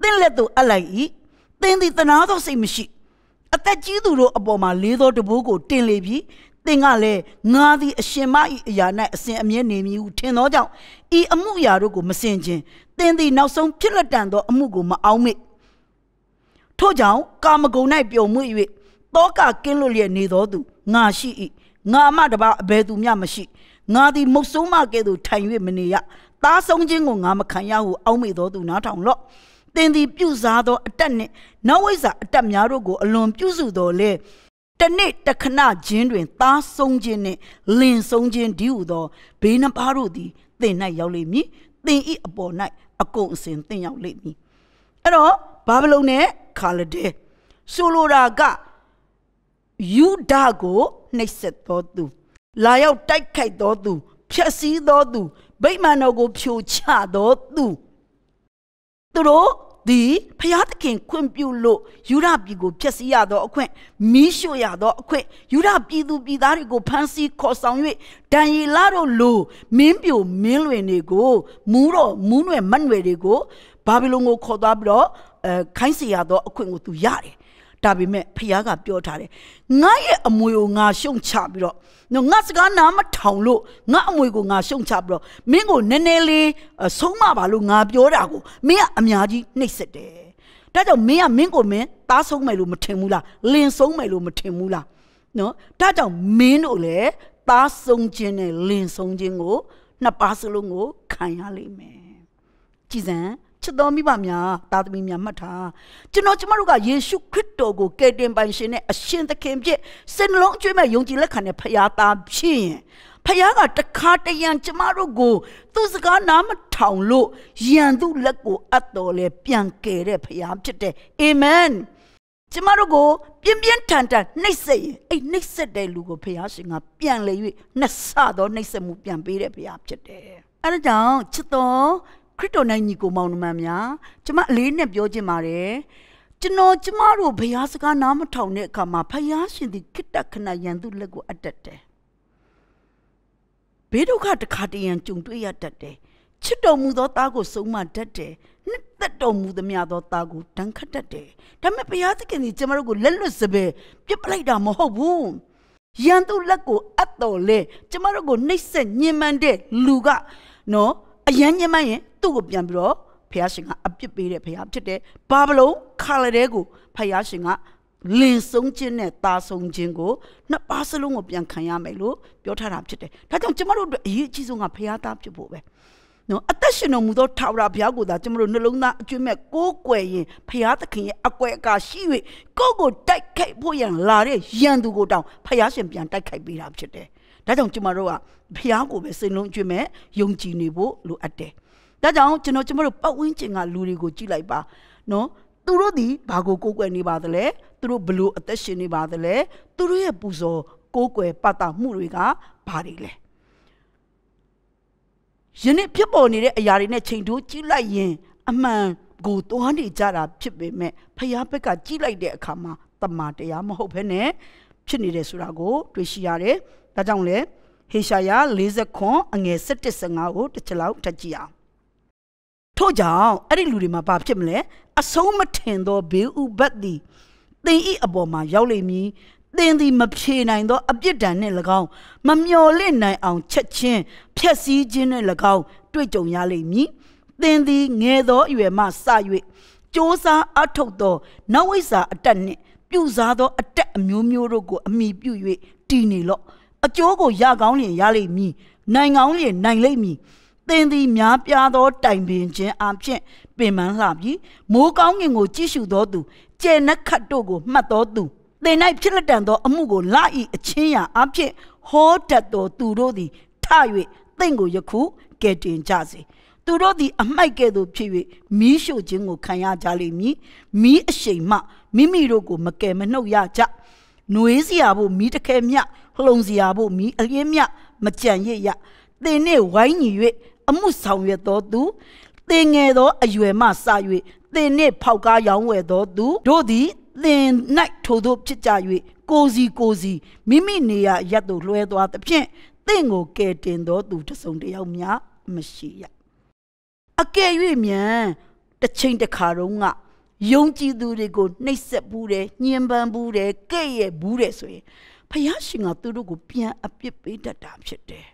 တင့်လက်သို့အပ်လိုက်၏တင်းသည်တနာသောစိတ်မရှိအသက်ကြီးသူတို့အပေါ်မှာလေးသောတပိုးကို တင်လေပြီးတင်ကလည်းငါသည်အရှင်မ၏အရာ၌အစဉ်အမြဲနေမည်ဟုထင်သောကြောင့်ဤအမှုအရာတို့ကိုမစင်ခြင်းတင်းသည်နောက်ဆုံးဖြစ်လက်တန်သောအမှုကိုမအောင်မေ့ထို့ကြောင့်ကာမဂုဏ်၌ပြုံမွေ့၍တောကကင်းလွတ်လျက်နေသောသူငါရှိ၏ငါအမတပါအဘယ်သူမျှမရှိငါသည်မုတ်ဆိုးမကဲ့သို့ထိုင်၍မနေရတားဆုံးခြင်းကိုငါမခံရဟုအောက်မေ့သောသူနားထောင်လော့သင်သည်ပြုစားသောအတက်နှင့်နဝိဇ္ဇာအတက်များတို့ကို အလွန်ပြုစုတော်လဲတနေ့တခဏချင်းတွင်သားဆုံးခြင်းနှင့်လင်ဆုံးခြင်းဒီဟုသောဘေးနှပါတို့သည် သင်၌ရောက်လိမ့်မည်သင်၏အပေါ်၌အကုန်အစင်သင်ရောက်လိမ့်မည်အဲ့တော့ဘာဘလုံနဲ့ခါလဒဲဆိုလိုတာကယူဒကိုနှိပ်စက်တော်သူ လာရောက်တိုက်ခိုက်တော်သူဖျက်ဆီးတော်သူဗိမာန်တော်ကို ဖြိုချတော်သူသူတို့ဒီဖျားသခင်ခွင့်ပြုလို့ယူရပြည်ကိုဖျက်ဆီးရသော အခွင့်မီးရှို့ရသောအခွင့်ယူရပြည်သူပြည်သားတွေကိုဖမ်းဆီးခေါ်ဆောင်၍ဒံရီလာတို့လိုမင်းပြိုမင်းလွင်တွေကိုမူးတော့မူးနွယ်မတ်နွယ်တွေကိုဘာဘီလုန်ကိုခေါ်သွားပြီးတော့အဲခိုင်းစီရသောအခွင့်ကိုသူရတယ်ဒါပေမဲ့ဖခင်ကပြောထားတယ်ငါရဲ့အမွေကိုငါရှုံချပြီးတော့ငါစကားနားမထောင်လို့ငါအမွေကိုငါရှုံချပြီးတော့မင်းကိုနည်းနည်းလေးဆုံးမပါလို့ငါပြောတာကိုမင်းကအများကြီးနှိပ်စက်တယ်ဒါကြောင့်မင်းကမင်းကိုမင်းသားဆုံးမယ်လို့မထင်ဘူးလားလင်ဆုံးမယ်လို့မထင်ဘူးလားနော်ဒါကြောင့်မင်းတို့လည်းသားဆုံးခြင်းနဲ့လင်ဆုံးခြင်းကိုနှစ်ပါးစလုံးကိုခံရလိမ့်မယ်ကြည်စမ်းချစ်တော်မိဘများသားသမီးများမှတ်ထားကျွန်တော်ကျမတို့ကယေရှုခရစ်တော်ကိုကယ်တင်ပိုင်ရှင်နဲ့အရှင်သခင်ဖြစ်စိတ်နှလုံးအကျွေးမဲ့ယုံကြည်လက်ခံတဲ့ဖခင်သားဖြစ်ရင်ဖခင်ကတခါတရံကျမတို့ကို သူ့စကားနားမထောင်လို့ယံသူ လက်ကိုအပ်တော်လဲပြန်ကယ်တဲ့ဖခင်ဖြစ်တယ်အာမင်ကျမတို့ကိုပြင်းပြင်းထန်ထန်နှိပ်စက်ရင်အဲ့နှိပ်စက်တဲ့လူကိုဖះရှင်က ပြန်လေ၍နှစ်ဆသောနှိပ်စက်မှုပြန်ပေးတဲ့ဖះဖြစ်တယ်။အဲဒါကြောင့်ချစ်တော်ခရစ်တော်နိုင်ညီကိုမောင်နှမများကျမအလေးနဲ့ပြောချင်ပါတယ်ကျွန်တော်ကျမတို့ဘုရားစကားနားမထောင်တဲ့အခါမှာဘုရားရှင်ဒီခိတ္တခဏယံသူလက်ကိုအတက်တယ်ဘေးဒုက္ခတခါတရံကြုံတွေ့ရတတ်တယ်ချစ်တော်မူသောသားကိုဆုံးမတတ်တယ်နှစ်သက်တော်မူသမျှသောသားကိုတန်ခတ်တတ်တယ်ဒါပေမဲ့ဘုရားသခင်ကြီးကျမတို့ကိုလက်လွတ်စပယ်ပြစ်ပလိုက်တာမဟုတ်ဘူးယံသူလက်ကိုအပ်တော်လဲကျမတို့ကိုနှိပ်စက်ညှဉ်းပန်းတဲ့လူကနော်အယံညှဉ်းပန်းရင်သူ့ကိုပြန်ပြီးတော့ဖះရှင်ကအပြစ်ပေးတဲ့ဖះဖြစ်တယ်ဘာဘလုံးခါလတဲ့ကိုဖះရှင်ကလင်ဆုံးခြင်းနဲ့တာဆုံးခြင်းကိုနှစ်ပါးစလုံးကိုပြန်ခံရမယ်လို့ပြောထားတာဖြစ်တယ်ဒါကြောင့်ကျမတို့အတွက်အရေးအကြီးဆုံးကဖះသားဖြစ်ဖို့ပဲနော်အသက်ရှင်တော်မူသောထာဝရဘုရားကိုသာကျွန်တော်တို့နှလုံးသားအကျွင့်မဲ့ကိုးကွယ်ရင်ဘုရားသခင်ရဲ့အကွယ်အကာရှိ၍ကိုယ့်ကိုတိုက်ခိုက်ဖို့ရန်လာတဲ့ရန်သူကိုတောင်ဘုရားရှင်ပြန်တိုက်ခိုက်ပေးတာဖြစ်တယ်။ဒါကြောင့်ကျွန်တော်တို့ကဘုရားကိုပဲစိတ်လုံးအကျွင့်မဲ့ယုံကြည်နေဖို့လိုအပ်တယ်။။ဒါကြောင့်ကျွန်တော်ကျမတို့ပတ်ဝန်းကျင်ကလူတွေကိုကြည့်လိုက်ပါနော်။သူတို့ဒီဘာကိုကိုးကွယ်နေပါသလဲ။သူတို့ဘလို့အသက်ရှင်နေပါသလဲ။သူတို့ရဲ့ပူဇော်ကိုးကွယ်ပတ်တာမှုတွေကဘာတွေလဲ။ယနေ့ဖြစ်ပေါ်နေတဲ့အရာတွေနဲ့ချိန်တိုးကြည့်လိုက်ရင်အမှန်ကိုသွားနေကြတာဖြစ်ပေမဲ့ဖျားဘက်ကကြည့်လိုက်တဲ့အခါမှာတမာတရားမဟုတ်ဘဲနဲ့ဖြစ်နေတယ်ဆိုတာကိုတွေ့ရှိရတယ်။ဒါကြောင့်လေဟေရှာယ49အငယ်17-15ကိုတစ်ချက်လောက်ထပ်ကြည့်အောင်။ထို့ကြောင့်အဲ့ဒီလူတွေမှာဘာဖြစ်မလဲအဆုံးမထင်သောဘေးဥပတ်သည်သင်၏အပေါ်မှာရောက်လိမ့်မည်သင်သည်မဖြေနိုင်သောအပြစ်ဒဏ်နှင့်၎င်းမမျော်လင့်နိုင်အောင်ချက်ချင်းဖျက်ဆီးခြင်းနှင့်၎င်းတွေ့ကြုံရလိမ့်မည်သင်သည်ငယ်သောအရွယ်မှစ၍စ조사အထုတ်သောနဝိဇ္ဇာအတက်နှင့်ပြူစားသောအတက်အမျိုးမျိုးတို့ကိုအမိပြု၍တည်နေလော့အကျိုးကိုရကောင်းလျင်ရလိမ့်မည်နိုင်ကောင်းလျင်နိုင်လိမ့်မည်င်သည်များပြားသောတိုင်ပင်ခြင်းအပြင်ပင်မလှပြီးမိုးကောင်းငင်ကိုကြည့်ရှုသောသူကျဲနှက်ခတ်တို့ကိုမှတ်သောသူသင်၌ဖြစ်လက်တန်သောအမှုကိုလာဤအချင်းရာအဖြစ်ဟောတတ်သောသူတို့သည်ထ၍သင်ကိုယခုကယ်တင်ကြစေသူတို့သည်အမိုက်ကဲ့သို့ဖြစ်၍မီးရှို့ခြင်းကိုခံရကြလိမ့်မည်မီးအရှိန်မှမိမိတို့ကို မကယ်မနှုတ်ရကြနွေးစရာဖို့မီးတခဲမြလှုံစရာဖို့မီးအလင်းမြမကြံ့ရရသင်နှင့်ဝိုင်းညီ၍အမှုဆောင်ရွက်တော်သူသင်ငယ်သောအရွယ်မှစ၍သင်နှင့်ဖောက်ကားရောင်းဝယ်တော်သူတို့သည် သင်၌ထိုသို့ဖြစ်ကြ၍ကိုစီကိုစီမိမိနေရာရက်သို့လွှဲသွားသဖြင့်သင်ကိုကယ်တင်တော်သူတစုံတယောက်မျှမရှိရအကယ်၍မြန်တစ်ချိန်တစ်ခါတော့ကယုံကြည်သူတွေကိုနှိပ်စက်ဘူးတယ်ညှဉ်းပန်းဘူးတယ်ကဲ့ရဲ့ဘူးတယ်ဆိုရင်ဖယားရှင်ကသူတို့ကိုပြန်အပြစ်ပေးတတ်တာဖြစ်တယ်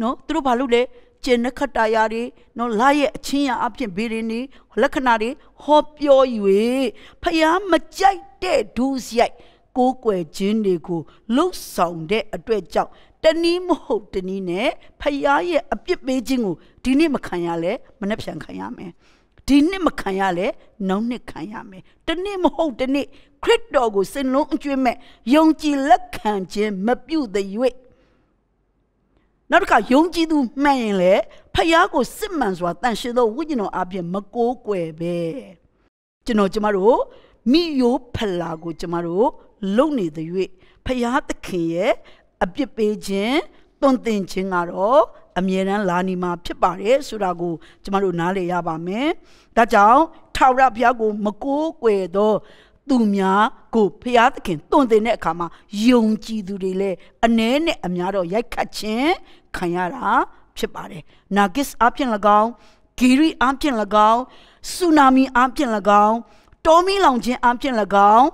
နော်သူတို့ဘာလို့လဲကျင်နခတာယာတွေနော်လာရဲ့အချင်းရာအဖြစ်ဘေးတွေနေလက္ခဏာတွေဟောပြော၍ဖျားမကြိုက်တဲ့ဒုစရိုက်ကိုးကွယ်ခြင်းတွေကိုလှုပ်ဆောင်တဲ့အတွေ့အကြုံတနည်းမဟုတ်တနည်းနဲ့ဖျားရဲ့အပြစ်ပေးခြင်းကိုဒီနေ့မခံရလဲမနှက်ပြန်ခံရမယ်ဒီနှစ်မခံရလဲနောက်နှစ်ခံရမယ်တနေ့မဟုတ်တနေ့ခရစ်တော်ကိုစင်လုံးအကျွင့်မဲ့ယုံကြည်လက်ခံခြင်းမပြုတ်တဲ့နောက်တစ်ခါယုံကြည်သူမှန်ရင်လေဖယားကိုစစ်မှန်စွာတန်ရှင်သောဝိညာဉ်တော်အပြင်မကိုးကွယ်ပဲကျွန်တော်ကျမတို့မိယိုဖလာကို ကျမတို့လုံနေတဲ့၍ဖယားသခင်ရဲ့အပြစ်ပေးခြင်းတွန်တင်ခြင်းကတော့အမြဲတမ်းလာနေမှာဖြစ်ပါတယ်ဆိုတာကိုကျမတို့နားလည်ရပါမယ်။ဒါကြောင့်ထာဝရဘုရားကို မကိုးကွယ်သောသူများကိုဖျားသခင်တွန်တင်တဲ့အခါမှာယုံကြည်သူတွေလည်းအ ਨੇ နဲ့အများတော့ရိုက်ခတ်ခြင်းခံရတာဖြစ်ပါတယ်။နာဂစ်အပြင်၎င်းဂီရီအပြင်၎င်းဆူနာမီအပြင်၎င်းတောမီလောင်ခြင်းအပြင်၎င်း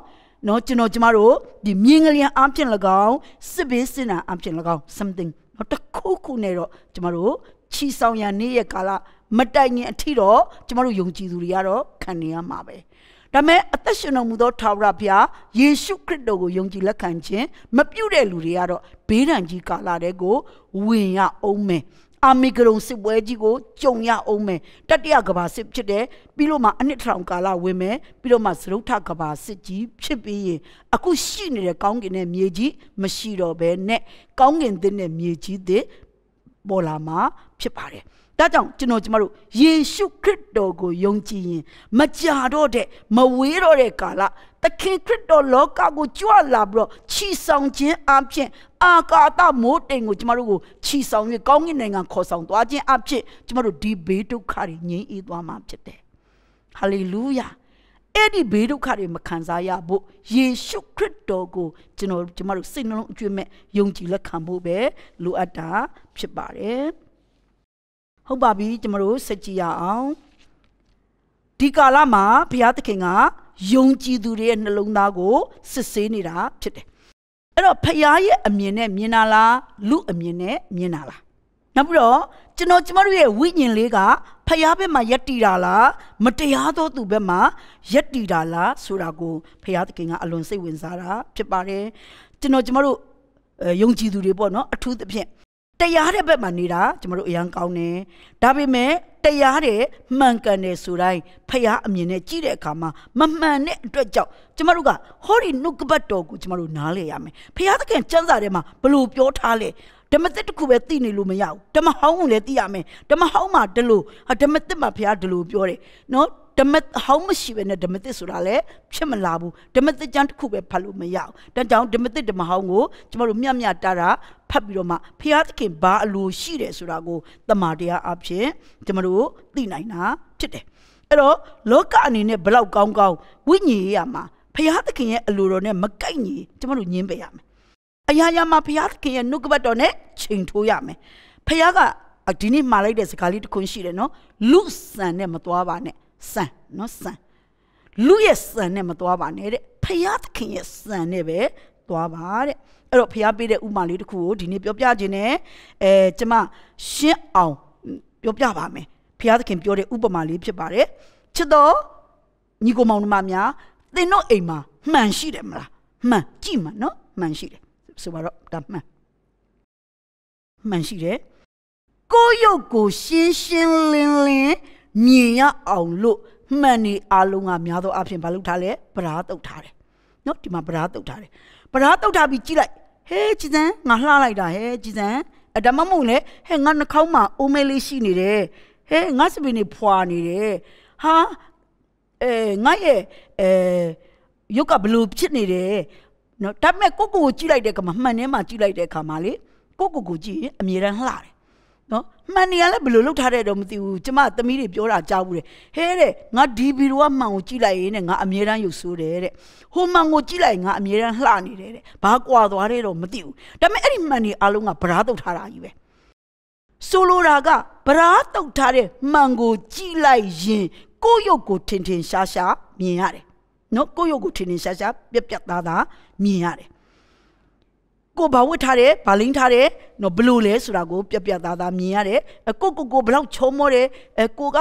နော်ကျွန်တော်ကျမတို့ဒီမြင်းကလေးအပြင်၎င်းစစ်ဘေးစင်တာအပြင်၎င်း something တော့တခုခုနဲ့တော့ကျမတို့ချီဆောင်ရနေ့ရဲ့ကာလမတိုင်ခင်အထိတော့ကျမတို့ယုံကြည်သူတွေကတော့ခံနေရမှာပဲ။ဒါမဲ့အသက်ရှင်တော်မူသောထာဝရဘုရားယေရှုခရစ်တော်ကိုယုံကြည်လက်ခံခြင်းမပြုတ်တဲ့လူတွေကတော့ဘေးဒဏ်ကြီးကာလတွေကိုဝင်ရအောင်မယ်အာမီဂရုံစစ်ပွဲကြီးကိုကြုံရအောင်မယ်တတိယကဘာစစ်ဖြစ်တယ်ပြီးတော့မှအနှစ်ထောင်ကာလဝင်မယ်ပြီးတော့မှသရုတ်ထကဘာစစ်ကြီးဖြစ်ပြီးရင်အခုရှိနေတဲ့ကောင်းကင်နဲ့မြေကြီးမရှိတော့ဘဲနဲ့ကောင်းကင်သစ်နဲ့မြေကြီးသစ်ပေါ်လာမှာ ဖြစ်ပါတယ်ဒါကြောင့်ကျွန်တော်ကျမတို့ယေရှုခရစ်တော်ကိုယုံကြည်ရင်မကြာတော့တဲ့မဝေးတော့တဲ့ကာလသခင်ခရစ်တော်လောကကိုကြွလာပြီးတော့ခြိဆောင်ခြင်းအပြင်အာကာသမိုးတိမ်ကိုကျမတို့ကိုခြိဆောင်၍ကောင်းကင်နိုင်ငံခေါ်ဆောင်သွားခြင်းအပြင်ကျမတို့ဒီဘေးဒုက္ခတွေငြိမ်းအေးသွားမှာဖြစ်တယ်။ဟာလေလုယာအဲ့ဒီဘေးဒုက္ခတွေမခံစားရဖို့ယေရှုခရစ်တော်ကိုကျွန်တော်ကျမတို့စိတ်နှလုံးအကျွတ်မဲ့ယုံကြည်လက်ခံဖို့ပဲလိုအပ်တာဖြစ်ပါတယ်။ဟုတ်ပါပြီကျွန်တော်တို့ဆက်ကြည့်ရအောင်ဒီကာလမှာဘုရားသခင်ကယုံကြည်သူတွေရဲ့နှလုံးသားကိုစစ်ဆေးနေတာဖြစ်တယ်အဲ့တော့ဘုရားရဲ့အမြင်နဲ့မြင်တာလားလူအမြင်နဲ့မြင်တာလားနောက်ပြီးတော့ကျွန်တော်ကျမတို့ရဲ့ဝိညာဉ်လေးကဖျားဘက်မှာယက်တီတာလားမတရားသောသူဘက်မှာယက်တီတာလားဆိုတာကိုဖျားသခင်ကအလွန်စိတ်ဝင်စားတာဖြစ်ပါတယ်ကျွန်တော်ကျမတို့ယုံကြည်သူတွေပေါ့နော်အထူးသဖြင့်တရားတဲ့ဘက်မှာနေတာကျမတို့အရန်ကောင်းတယ်ဒါပေမဲ့တရားတဲ့မှန်ကန်တယ်ဆိုတိုင်းဖះအမြင်နဲ့ကြည့်တဲ့အခါမှာမမှန်တဲ့အတွက်ကြောင့်ကျမတို့ကဟောဒီနှုတ်ကပတ်တော်ကိုကျမတို့နားလည်ရမယ်ဖះသခင်စံစာထဲမှာဘလို့ပြောထားလဲဓမ္မသစ်တစ်ခုပဲသိနေလို့မရဘူးဓမ္မဟောင်းကိုလည်းသိရမယ်ဓမ္မဟောင်းမှာဒီလိုဓမ္မသစ်မှာဖះဒီလိုပြောတယ်နော်ဓမ္မဟောင်းမရှိပဲနဲ့ဓမ္မသစ်ဆိုတာလည်းဖြစ်မလာဘူးဓမ္မသစ်ကျမ်းတစ်ခုပဲဖတ်လို့မရဘူးတကြောင်ဓမ္မသစ်ဓမ္မဟောင်းကိုကျမတို့မြတ်မြတ်တာတာဖတ်ပြီးတော့မှဖျားသခင်ဘာအလိုရှိတယ်ဆိုတာကိုတမာတရားအဖြစ်ကျမတို့သိနိုင်တာဖြစ်တယ်အဲ့တော့လောကအနေနဲ့ဘလောက်ကောင်းကောင်းဝိညာဉ်ရေးရမှာဖျားသခင်ရဲ့အလိုတော်နဲ့မကိုက်ညီကျမတို့ညင်းပယ်ရမယ်အရာရာမှာဖျားသခင်ရဲ့နှုတ်ကပတ်တော်နဲ့ချိန်ထိုးရမယ်ဖျားကဒီနေ့မှာလိုက်တဲ့စကားလေးတစ်ခုရှိတယ်နော်လူဆန်နဲ့မသွားပါနဲ့စံနော်စံလူရဲ့စံနဲ့မသွားပါနဲ့တဲ့ဖယားသခင်ရဲ့စံနဲ့ပဲသွားပါတဲ့အဲ့တော့ဖယားပေးတဲ့ဥမာလေးတစ်ခုကိုဒီနေ့ပြောပြခြင်းနဲ့အဲကျမရှင်းအောင် ပြောပြပါမယ်ဖယားသခင်ပြောတဲ့ဥပမာလေးဖြစ်ပါတယ်ချစ်တော်ညီကိုမောင်နှမများ သင်တို့အိမ်မှာမှန်ရှိတယ်မလားမှန်ကြည့်မှန်နော် မှန်ရှိတယ်ဆိုတော့ဒါမှန်မှန်ရှိတယ်ကိုရုပ်ကိုရှင်းရှင်းလင်းလင်းမြင်ရအောင်လို့မှန်နေအားလုံးကများသောအားဖြင့်ဘာလုပ်ထားလဲပဓာတုတ်ထားတယ်နော်ဒီမှာပဓာတုတ်ထားတယ်ပဓာတုတ်ထားပြီးကြည့်လိုက်ဟဲ့ကြည်စံငါလှလိုက်တာဟဲ့ကြည်စံအတမမုံလေဟဲ့ငါနှာခေါင်းမှာအိုးမဲလေးရှိနေတယ်ဟဲ့ငါစပင်းနေဖွာနေတယ်ဟာအဲငါရဲ့အဲရုပ်ကဘလို့ဖြစ်နေတယ်နော်ဒါပေမဲ့ကိုကိုကိုကြည့်လိုက်တဲ့ကမှမှန်ထဲမှာကြည့်လိုက်တဲ့အခါမှာလေကိုကိုကိုကြည့်ရင်အမြဲတမ်းလှတယ်နော်မှန်နေရလဲဘယ်လိုလုပ်ထားတဲ့တော့မသိဘူးကျမသမီးတွေပြောတာကြားဘူးတဲ့ဟဲ့တဲ့ငါဒီဗီဒီယိုကမှန်ကိုကြည့်လိုက်ရင်တဲ့ငါအမြဲတမ်းရုပ်ဆိုးတယ်တဲ့ဟိုမှန်ကိုကြည့်လိုက်ငါအမြဲတမ်းလှနေတယ်တဲ့ဘာကွာသွားတယ်တော့မသိဘူးဒါပေမဲ့အဲ့ဒီမှန်နေအလုံးကဗရားတုတ်ထားတာကြီးပဲဆိုလိုတာကဗရားတုတ်ထားတဲ့မှန်ကို ကြည့်လိုက်ရင်ကိုယ့်ရုပ်ကို ထင်ထင်ရှားရှားမြင်ရတယ်နော်ကိုယ့်ရုပ်ကိုထင်ထင်ရှားရှားပြက်ပြက်သားသားမြင်ရတယ်ကိုဘာဝတ်ထားတယ်ဘာလိန်ထားတယ်နော်ဘလို့လဲဆိုတာကို ပြပြသားသားမြင်ရတယ်ကိုကိုကိုဘလောက်ချုံမောတယ်အကိုက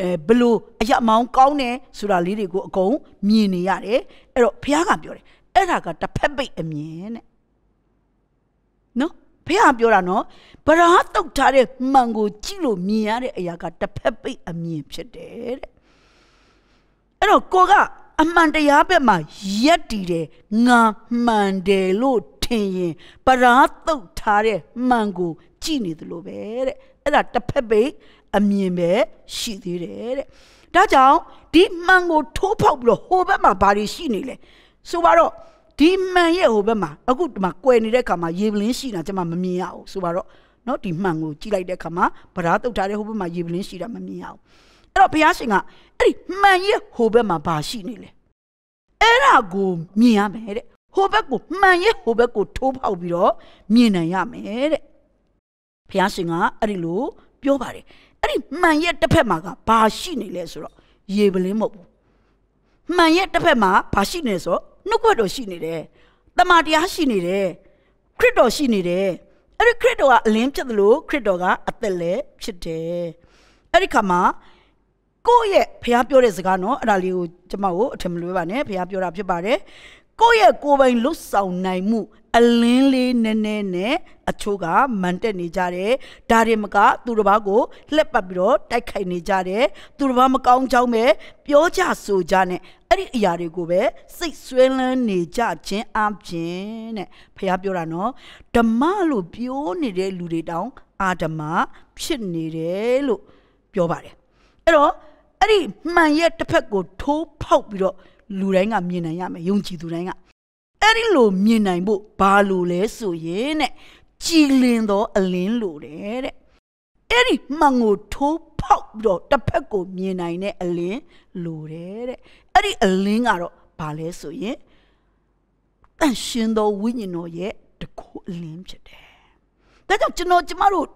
အဲဘလို့အရမောင်းကောင်းတယ်ဆိုတာလေးတွေကိုအကုန်မြင်နေရတယ်အဲ့တော့ဘုရားကပြောတယ်အဲ့ဒါကတစ်ဖက်ပိတ်အမြင်တဲ့နော်ဘုရားပြောတာနော်ဗရာတုတ်ထားတဲ့မှန်ကို ကြည့်လို့မြင်ရတဲ့အရာကတစ်ဖက်ပိတ်အမြင်ဖြစ်တယ်တဲ့အဲ့တော့ကိုကအမှန်တရားဘက်မှာယက်တည်တယ်ငါမှန်တယ်လို့ထင်ရင်ပရာတုတ်ထားတဲ့မှန်ကိုကြည်နေသလိုပဲတဲ့အဲ့ဒါတစ်ဖက်ပဲအမြင်ပဲရှိသေးတယ်တဲ့ဒါကြောင့်ဒီမှန်ကိုထိုးဖောက်ပြီးတော့ဟိုဘက်မှာဘာတွေရှိနေလဲဆိုပါတော့ဒီမှန်ရဲ့ဟိုဘက်မှာအခုဒီမှာကွယ်နေတဲ့ခါမှာရေပလင်းရှိတာကျွန်မမမြင်ရဘူးဆိုပါတော့เนาะဒီမှန်ကိုကြည့်လိုက်တဲ့ခါမှာဗရာတုတ်ထားတဲ့ဟိုဘက်မှာရေပလင်းရှိတာမမြင်ရဘူးအဲ့တော့ဘုရားရှင်ကအဲ့ဒီမှန်ရဲ့ဟိုဘက်မှာဘာရှိနေလဲအဲ့ဒါကိုမြင်ရမယ်တဲ့ဟိုဘက်ကိုမှန်ရဲ့ဟိုဘက်ကိုထိုးပေါက်ပြီးတော့မြင်နိုင်ရမယ်တဲ့ဘုရားရှင်ကအဲ့ဒီလိုပြောပါတယ်အဲ့ဒီမှန်ရဲ့တစ်ဖက်မှာကဘာရှိနေလဲဆိုတော့ရေပလင်းမဟုတ်ဘူးမှန်ရဲ့တစ်ဖက်မှာဘာရှိနေလဲဆိုတော့နှုတ်ခွက်တော်ရှိနေတယ်တမန်တရားရှိနေတယ်ခရစ်တော်ရှိနေတယ်အဲ့ဒီခရစ်တော်ကအလင်းဖြစ်သလိုခရစ်တော်ကအသက်လည်းဖြစ်တယ်အဲ့ဒီခါမှာကိုယ့်ရဲ့ဘုရားပြောတဲ့စကားနော်အဲ့ဒါလေးကိုကျမကိုအထင်မလွဲပါနဲ့ဘုရားပြောတာဖြစ်ပါတယ်ကိုယ့်ရဲ့ကိုယ်ပိုင်လွတ်ဆောင်နိုင်မှု အလင်းလေးနည်းနည်းနဲ့အချို့ကမန်တက်နေကြတယ်ဒါတွေမက သူတစ်ပါးကိုလှက်ပတ်ပြီးတော့တိုက်ခိုက်နေကြတယ်သူတစ်ပါးမကောင်းကြောင်းပဲပြောကြဆိုကြနဲ့အဲ့ဒီအရာတွေကိုပဲစိတ်ဆွဲလန်းနေကြခြင်းအပြင်တဲ့ဖះပြောတာနော်ဓမ္မလို့ပြောနေတဲ့လူတွေတောင်အာဓမ္မဖြစ်နေတယ်လို့ပြောပါတယ်အဲ့တော့အဲ့ဒီမှန်ရဲ့တစ်ဖက်ကို ထိုးဖောက်ပြီးတော့လူတိုင်းကမြင်နိုင်ရမယ်ယုံကြည်သူတိုင်းကအဲ့ဒီလိုမြင်နိုင်ဖို့ဘာလို့လဲဆိုရင်တဲ့ကြည်လင်သောအလင်းလိုတယ်တဲ့အဲ့ဒီမှန်ကိုထိုးဖောက်ပြီးတော့တစ်ဖက်ကိုမြင်နိုင်တဲ့အလင်းလိုတယ်တဲ့အဲ့ဒီအလင်းကတော့ဘာလဲဆိုရင်တန်ရှင်သောဝိညာဉ်တော်ရဲ့တကူအလင်းဖြစ်တယ်။ဒါကြောင့်ကျွန်တော်ကျမတို့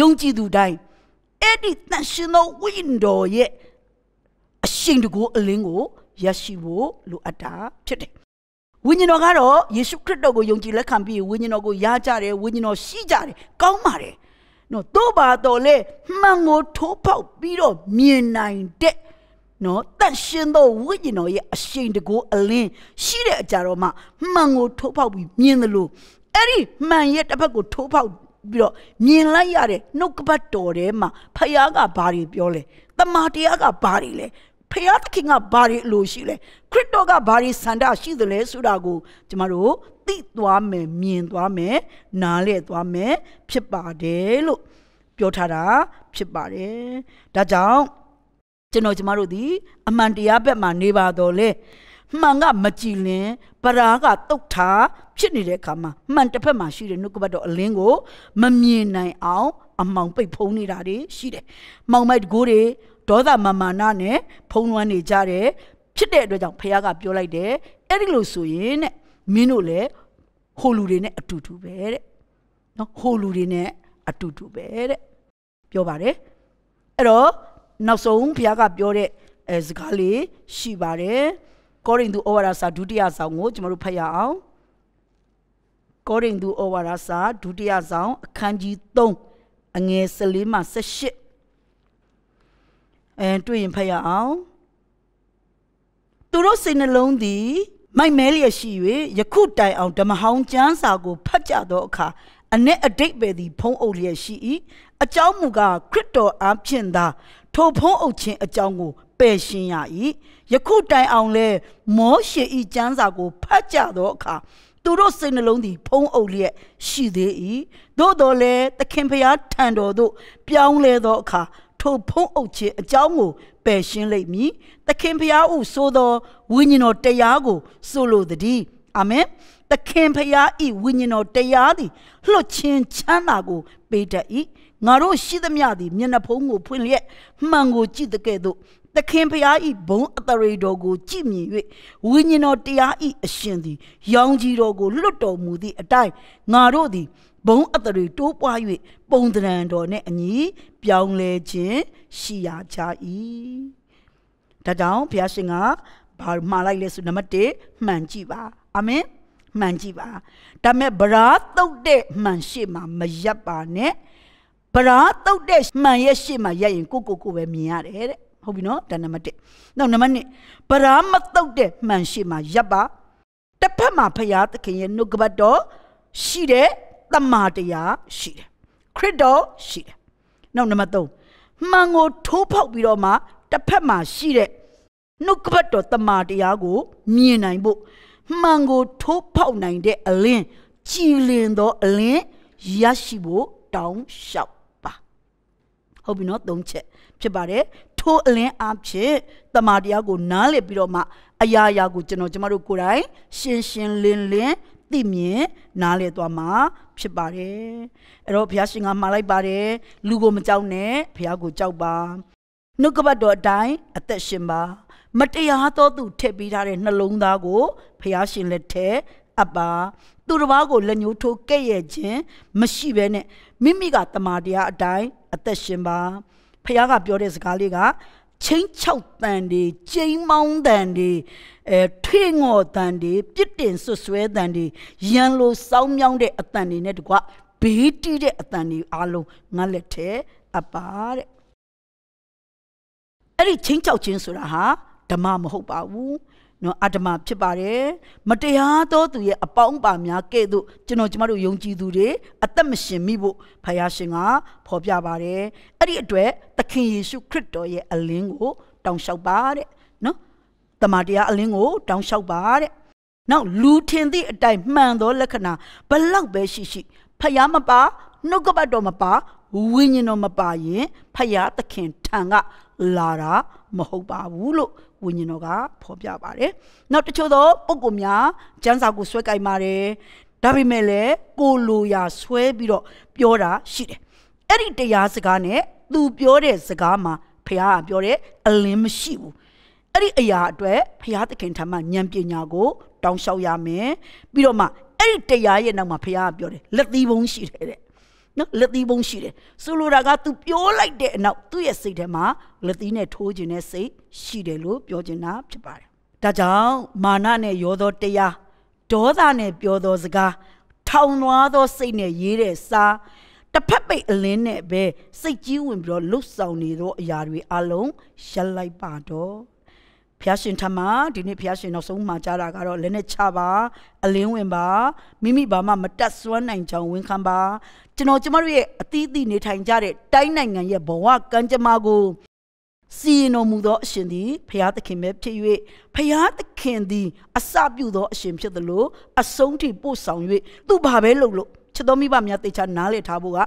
ယုံကြည်သူတိုင်းအဲ့ဒီတန်ရှင်သောဝိညာဉ်တော်ရဲ့အရှင်တကူအလင်းကိုရရှိဖို့လိုအပ်တာဖြစ်တယ်ဝိညာဉ်တော်ကတော့ယေရှုခရစ်တော်ကိုယုံကြည်လက်ခံပြီးဝိညာဉ်တော်ကိုယားကြတယ်ဝိညာဉ်တော်ရှိကြတယ်ကောင်းပါတယ်နော်တို့ပါတော်လေမှန်ကိုထိုးပေါက်ပြီးတော့မြင်နိုင်တဲ့နော်တန်ရှင်းသောဝိညာဉ်တော်ရဲ့အရှိန်တကိုးအလင်းရှိတဲ့အကြတော့မှမှန်ကိုထိုးပေါက်ပြီးမြင်တယ်လို့အဲ့ဒီမှန်ရဲ့တစ်ဖက်ကိုထိုးပေါက်ပြီးတော့မြင်လိုက်ရတဲ့နှုတ်ကပတ်တော်ထဲမှာဖယားကဘာတွေပြောလဲတမာတရားကဘာတွေလဲဖျားသခင်ကဘာတွေလိုရှိလဲခရစ်တော်ကဘာတွေဆန္ဒရှိသလဲဆိုတာကိုကျမတို့သိသွားမယ်မြင်သွားမယ်နားလည်သွားမယ်ဖြစ်ပါတယ်လို့ပြောထားတာဖြစ်ပါတယ်ဒါကြောင့်ကျွန်တော်ကျမတို့ဒီအမှန်တရားဘက်မှာနေပါတော့လေမှန်ကမကြည်လင်ပရာကတုတ်တာဖြစ်နေတဲ့အခါမှာမှန်တစ်ဖက်မှာရှိတဲ့နှုတ်ကပတ်တော်အလင်းကိုမမြင်နိုင်အောင် အမောင်ပိတ်ဖုံးနေတာတွေရှိတယ်။မောင်မိုက်တကိုးတွေဒေါသမမာနနဲ့ဖုံးလွှမ်းနေကြတယ်ဖြစ်တဲ့အတွက်ကြောင့်ဖခင်ကပြောလိုက်တယ်အဲ့ဒီလိုဆိုရင်တဲ့မင်းတို့လည်းဟိုလူတွေနဲ့အတူတူပဲတဲ့နော်ဟိုလူတွေနဲ့အတူတူပဲတဲ့ပြောပါတယ်အဲ့တော့နောက်ဆုံးဘုရားကပြောတဲ့အဲစကားလေးရှိပါတယ်ကောရိန္သုဩဝါဒစာဒုတိယဆောင်ကိုကျွန်တော်တို့ဖတ်ရအောင်ကောရိန္သုဩဝါဒစာဒုတိယဆောင်အခန်းကြီး3အငယ်14မှ18အဲတွေ့ရင်ဖတ်ရအောင်သူတို့စိတ်နှလုံးသည် မိုက်မဲလျက်ရှိ၍ယခုတိုင်အောင်ဓမ္မဟောင်းကျမ်းစာကိုဖတ်ကြသောအခါအ ਨੇ အတိတ်ပဲသည် ဖုံးအုပ်လျက်ရှိ၏အကြောင်းမူကားခရစ်တော်အားဖြင့်သာ ထိုဖုံးအုပ်ခြင်းအကြောင်းကိုပယ်ရှင်းရ၏ယခုတိုင်အောင်လဲမောရှေ၏ကျမ်းစာကိုဖတ်ကြသောအခါသူတို့စိတ်နှလုံးသည် ဖုံးအုပ်လျက်ရှိသေး၏သို့တော်လဲသခင်ဖျားထံတော်သို့ပြောင်းလဲသောအခါထိုဖုံးအုပ်ခြင်းအကြောင်းကိုပယ်ရှင်းလိမ့်မည်သခင်ဖျားဥဆိုသောဝိညာဉ်တော်တရားကိုဆိုလိုသည်အာမင်သခင်ဖျားဤဝိညာဉ်တော်တရားသည်လွတ်ခြင်းချမ်းသာကို ပေးတတ်၏ငါတို့ရှိသမျှသည်မျက်နှာဖုံးကိုဖွင့်လျက်မှန်ကိုကြည့်တဲ့ကဲ့သို့သခင်ဖျားဤဘုံအတရေတော်ကိုကြည်မြင်၍ဝိညာဉ်တော်တရားဤအရှင်သည် ရောင်ကြီးတော်ကိုလွတ်တော်မူသည့်အတိုင်းငါတို့သည်ဘုံအတရီတိုးပွား၍ပုံသဏ္ဍာန်တော်နဲ့အညီပြောင်းလဲခြင်းရှိရကြ၏ဒါကြောင့်ဘုရားရှင်ကဘာမှားလိုက်လဲဆိုနံပါတ်1မှန်ကြည့်ပါအာမင်မှန်ကြည့်ပါဒါမဲ့ဗရာတုတ်တဲ့မှန်ရှိမှမရက်ပါနဲ့ဗရာတုတ်တဲ့မှန်ရဲ့ရှိမှရက်ရင်ကိုကိုကိုပဲမြင်ရတယ်တဲ့ဟုတ်ပြီနော်ဒါနံပါတ်1နောက်နံပါတ်2ဗရာမတုတ်တဲ့မှန်ရှိမှရက်ပါတစ်ဖက်မှာဖရာသခင်ရဲ့နှုတ်ကပတ်တော်ရှိတဲ့တမာတရားရှိတယ်ခရစ်တော်ရှိတယ်နောက်နံပါတ်3မှန်ကိုထိုးဖောက်ပြီးတော့မှတစ်ဖက်မှာရှိတဲ့နှုတ်ကပတ်တော်တမာတရားကို မြင်နိုင်ဖို့မှန်ကိုထိုးဖောက်နိုင်တဲ့အလင်းကြည်လင်သော အလင်းရရှိဖို့တောင်းလျှောက်ပါဟုတ်ပြီနော်သုံးချက်ဖြစ်ပါတယ်ထိုးအလင်းအဖြစ်တမာတရားကိုနားလည် ပြီးတော့မှအရာရာကိုကျွန်တော်ကျမတို့ကိုယ်တိုင်ရှင်းရှင်းလင်းလင်းသိမြင်နားလည်သွားမှာဖြစ်ပါတယ်အဲ့တော့ဘုရားရှင်ကမှာလိုက်ပါတယ်လူကိုမကြောက်နဲ့ဘုရားကိုကြောက်ပါနှုတ်ကပတ်တော်အတိုင်းအသက်ရှင်ပါ မတရားသောသူထည့်ပေးထားတဲ့နှလုံးသားကိုဘုရားရှင်လက်ထက်အပ်ပါ သူတစ်ပါးကိုလက်ညှိုးထိုးကဲ့ရဲ့ခြင်းမရှိဘဲနဲ့မိမိကတမာတရားအတိုင်းအသက်ရှင်ပါဖခင်ကပြောတဲ့စကားလေးကချင်းချောက်တန်တွေကျိန်းမောင်းတန်တွေအဲထွေငေါ်တန်တွေပြစ်တင်ဆွဆွဲတန်တွေရန်လိုစောင်းမြောင်းတဲ့အတန်တွေနဲ့တကွဘေးတီးတဲ့အတန်တွေအားလုံးငါလက်ထဲအပါတဲ့အဲ့ဒီချင်းချောက်ခြင်းဆိုတာဟာဓမ္မမဟုတ်ပါဘူးနော်အတ္တမဖြစ်ပါတယ်မတရားသောသူရဲ့အပေါင်းပါများကဲ့သို့ကျွန်တော်ကျမတို့ယုံကြည်သူတွေအသက်မရှင်မိဖို့ဖယားရှင်ကဖော်ပြပါတယ်အဲ့ဒီအတွက်သခင်ယေရှု ခရစ်တော်ရဲ့အလင်းကို တောင်းလျှောက်ပါတဲ့နော်တမန်တော်အလင်းကိုတောင်းလျှောက်ပါတဲ့နောက်လူထင်သည့်အတိုင်းမှန်သောလက္ခဏာဘလောက်ပဲရှိရှိဖယားမပါနှုတ်ကပတ်တော်မပါဝိညာဉ်တော်မပါရင်ဖယားသခင်ထံကလာတာမဟုတ်ပါဘူးလို့ဝိညာဉ်တော်ကဖော်ပြပါတယ်။နောက်တချို့သောပုဂ္ဂိုလ်များကျမ်းစာကိုဆွဲကြိုက်ပါတယ်။ဒါပေမဲ့လည်းကိုလိုရာဆွဲပြီးတော့ပြောတာရှိတယ်။အဲ့ဒီတရားစကားနဲ့သူပြောတဲ့စကားမှာဖះကပြောတဲ့အလင်းမရှိဘူး။အဲ့ဒီအရာအတွက်ဖះသခင်ထမဉာဏ်ပညာကိုတောင်းလျှောက်ရမယ်။ပြီးတော့မှအဲ့ဒီတရားရဲ့နောက်မှာဖះကပြောတယ်လက်သီးဘုံရှိတယ်တဲ့နော်လက်သီးပုံးရှိတယ်ဆိုလိုတာက तू ပြောလိုက်တဲ့အနောက်သူ့ရဲ့စိတ်ထဲမှာလက်သီးနဲ့ထိုးခြင်းနဲ့စိတ်ရှိတယ်လို့ပြောချင်တာဖြစ်ပါတယ်ဒါကြောင့်မာနနဲ့ရောသောတရားဒေါသနဲ့ပြောသောစကားထောင်လွှားသောစိတ်နဲ့ရေးတဲ့စာတစ်ဖက်ပိတ်အလင်းနဲ့ပဲစိတ်ကြီးဝင်ပြီးတော့လှုပ်ဆောင်နေသောအရာတွေအလုံးရှက်လိုက်ပါတော့ဘုရားရှင်ထမဒီနေ့ဘုရားရှင်နောက်ဆုံးမှာကြားတာကတော့လည်းနဲ့ချပါအလင်းဝင်ပါမိမိဘာမှမတက်စွမ်းနိုင်ချောင်ဝန်ခံပါကျွန်တော်ကျမတို့ရဲ့အသီးသီးနေထိုင်ကြတဲ့တိုင်းနိုင်ငံရဲ့ဘဝကံကြမ္မာကိုစီရင်တော်မူသောအရှင်သည်ဘုရားသခင်ပဲဖြစ်၍ဘုရားသခင်သည် အစပြုသောအရှင်ဖြစ်သလိုအဆုံးထိပို့ဆောင်၍သူဘာပဲလုပ်လို့ချစ်တော်မိဘများတေချာနားလည်ထားဖို့က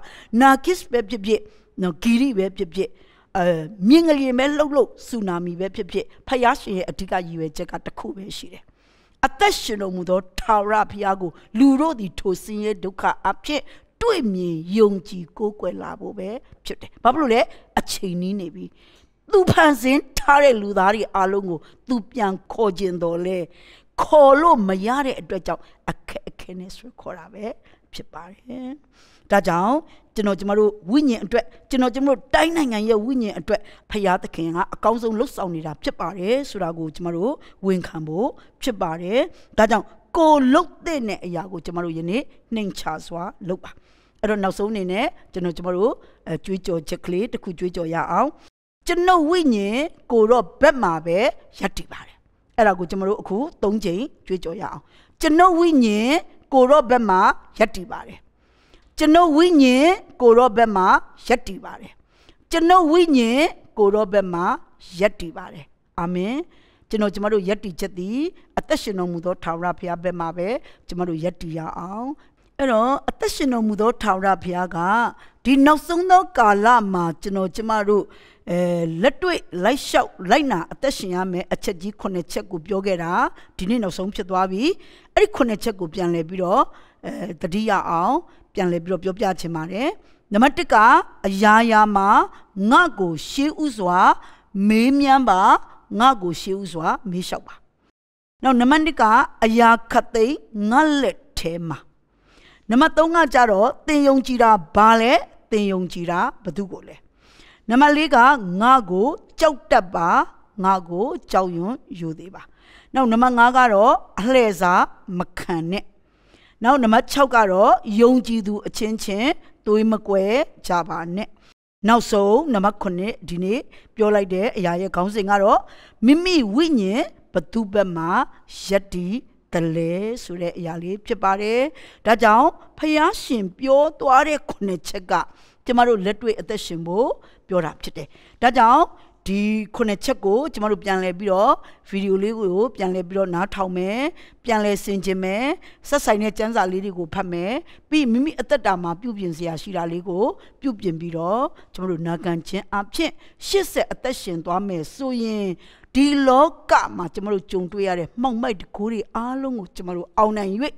နာဂစ်ပဲဖြစ်ဖြစ်နော်ဂီရီပဲဖြစ်ဖြစ်အဲမြင်ကလေးပဲလှုပ်လှုပ်ဆူနာမီပဲဖြစ်ဖြစ်ဖယားရှင်ရဲ့အဓိကရည်ရွယ်ချက်ကတစ်ခုပဲရှိတယ်။အသက်ရှင်တော်မူသောထာဝရဘုရားကို လူတို့သည် ထိုဆင်းရဲဒုက္ခအဖြစ်တွေ့မြင်ယုံကြည်ကိုးကွယ်လာဖို့ပဲဖြစ်တယ်။ဘာဖြစ်လို့လဲအချိန်နီးနေပြီ။သူဖန်ဆင်းထားတဲ့လူသားတွေအားလုံးကို သူပြန်ခေါ်ကျင်တော်လဲခေါ်လို့မရတဲ့အတွက်ကြောင့်အခက်အခင်နေဆိုခေါ်တာပဲဖြစ်ပါတယ်။ဒါကြောင့်ကျွန်တော်ကျမတို့ဝိညာဉ်အတွက်ကျွန်တော်ကျမတို့တိုင်းနိုင်ငံရဲ့ဝိညာဉ်အတွက်ဖရာသခင်ကအကောင်းဆုံးလှုပ်ဆောင်နေတာဖြစ်ပါတယ်ဆိုတာကိုကျမတို့ဝန်ခံဖို့ဖြစ်ပါတယ်။ဒါကြောင့်ကိုလှုပ်တဲ့အရာကိုကျမတို့ယနေ့နှိမ်ချစွာလှုပ်ပါ။အဲ့တော့နောက်ဆုံးအနေနဲ့ကျွန်တော်ကျမတို့အကြွေးကြော်ချက်ကလေးတစ်ခုကြွေးကြော်ရအောင်။ကျွန်ုပ်ဝိညာဉ်ကိုတော့ဘက်မှာပဲရပ်တည်ပါတယ်။အဲ့ဒါကိုကျမတို့အခု၃ချိန်ကြွေးကြော်ရအောင်။ကျွန်ုပ်ဝိညာဉ်ကိုရော့ဘက်မှာယက်တည်ပါတယ်ကျွန်ုပ်ဝိညာဉ်ကိုရော့ဘက်မှာယက်တည်ပါတယ်ကျွန်ုပ်ဝိညာဉ်ကိုရော့ဘက်မှာယက်တည်ပါတယ်အာမင်ကျွန်တော်ကျမတို့ယက်တည်ချက်သည် အသက်ရှင်တော်မူသောထာဝရဘုရားဘက်မှာပဲကျမတို့ယက်တည်ရအောင်အဲ့တော့အသက်ရှင်တော်မူသောထာဝရဘုရားကဒီနောက်ဆုံးသော ကာလမှာ ကျွန်တော်ကျမတို့အဲလက်တွေ့လိုက်လျှောက်လိုက်နာအသက်ရှင်ရမယ်အချက်ကြီး9ချက်ကိုပြောခဲ့တာဒီနေ့နောက်ဆုံးဖြစ်သွားပြီအဲ့ဒီ9ချက်ကိုပြန်လည်ပြီးတော့အဲတတိယအောင် ပြန်လည်ပြီးတော့ပြောပြချင်ပါတယ်နံပါတ်1ကအရာရာမှာငါ့ကိုရှေးဥစွာ မေးမြန်းပါငါ့ကိုရှေးဥစွာမေးလျှောက်ပါ နောက်နံပါတ်2ကအရာခတ်သိမ်းငါ့လက်ထဲမှာနံပါတ်3ကကြတော့တင်ယုံကြည်တာဘာလဲတင်ယုံကြည်တာဘသူကိုလဲနံပါတ်၄ကငါကိုကြောက်တတ်ပါငါကို ကြောက်ရွံ့ယူသေးပါ နောက်နံပါတ်5ကတော့အလှဲစားမခံနဲ့နောက်နံပါတ်6ကတော့ယုံကြည်သူအချင်းချင်းတွေးမကွဲကြပါနဲ့နောက်ဆုံးနံပါတ်9ဒီနေ့ပြောလိုက်တဲ့အရာရဲ့ခေါင်းစဉ်ကတော့မိမိဝိညာဉ်ဘသူဘက်မှာယက်တီတလဲဆိုတဲ့အရာလေးဖြစ်ပါတယ်ဒါကြောင့်ဖျားရှင်ပြောသွားတဲ့ခုနှစ်ချက်ကကျမတို့လက်တွေ့အသက်ရှင်ဖို့ပြောတာဖြစ်တယ်။ဒါကြောင့်ဒီခုနှစ်ချက်ကိုကျမတို့ပြန်လည်ပြီးတော့ဗီဒီယိုလေးကိုပြန်လည်ပြီးတော့နားထောင်မယ်ပြန်လည်ဆင်ခြင်မယ်ဆက်ဆိုင်တဲ့ကျမ်းစာလေးတွေကိုဖတ်မယ်ပြီးမိမိအသက်တာမှာပြုပြင်စရာရှိတာလေးကိုပြုပြင်ပြီးတော့ကျမတို့နာခံခြင်းအဖြစ်ရှစ်ဆက်အသက်ရှင်သွားမယ်ဆိုရင်ဒီလောကမှာကျမတို့ကြုံတွေ့ရတဲ့မှောက်မိုက်တကူတွေအားလုံးကိုကျမတို့အောင်နိုင်၍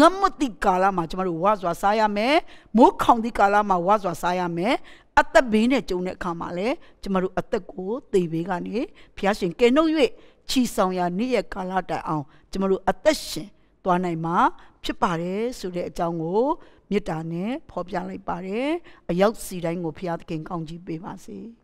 ငမတိကာလမှာကျမတို့ဝါစွာစားရမယ်မိုးခေါင်တိကာလမှာဝါစွာစားရမယ်အသက်ဘေးနဲ့ကြုံတဲ့အခါမှာလည်းကျမတို့အသက်ကိုသေဘေးကနေဖျားရှင်ကယ်နှုတ်၍ချီဆောင်ရာနေ့ရက်ကာလတိုင်အောင်ကျမတို့အသက်ရှင်သွားနိုင်မှာ ဖြစ်ပါတယ်ဆိုတဲ့အကြောင်းကိုမေတ္တာနဲ့ဖော်ပြလိုက်ပါတယ်အရောက်စီတိုင်းကိုဖျားသခင်ကောင်းကြီးပေးပါစေ။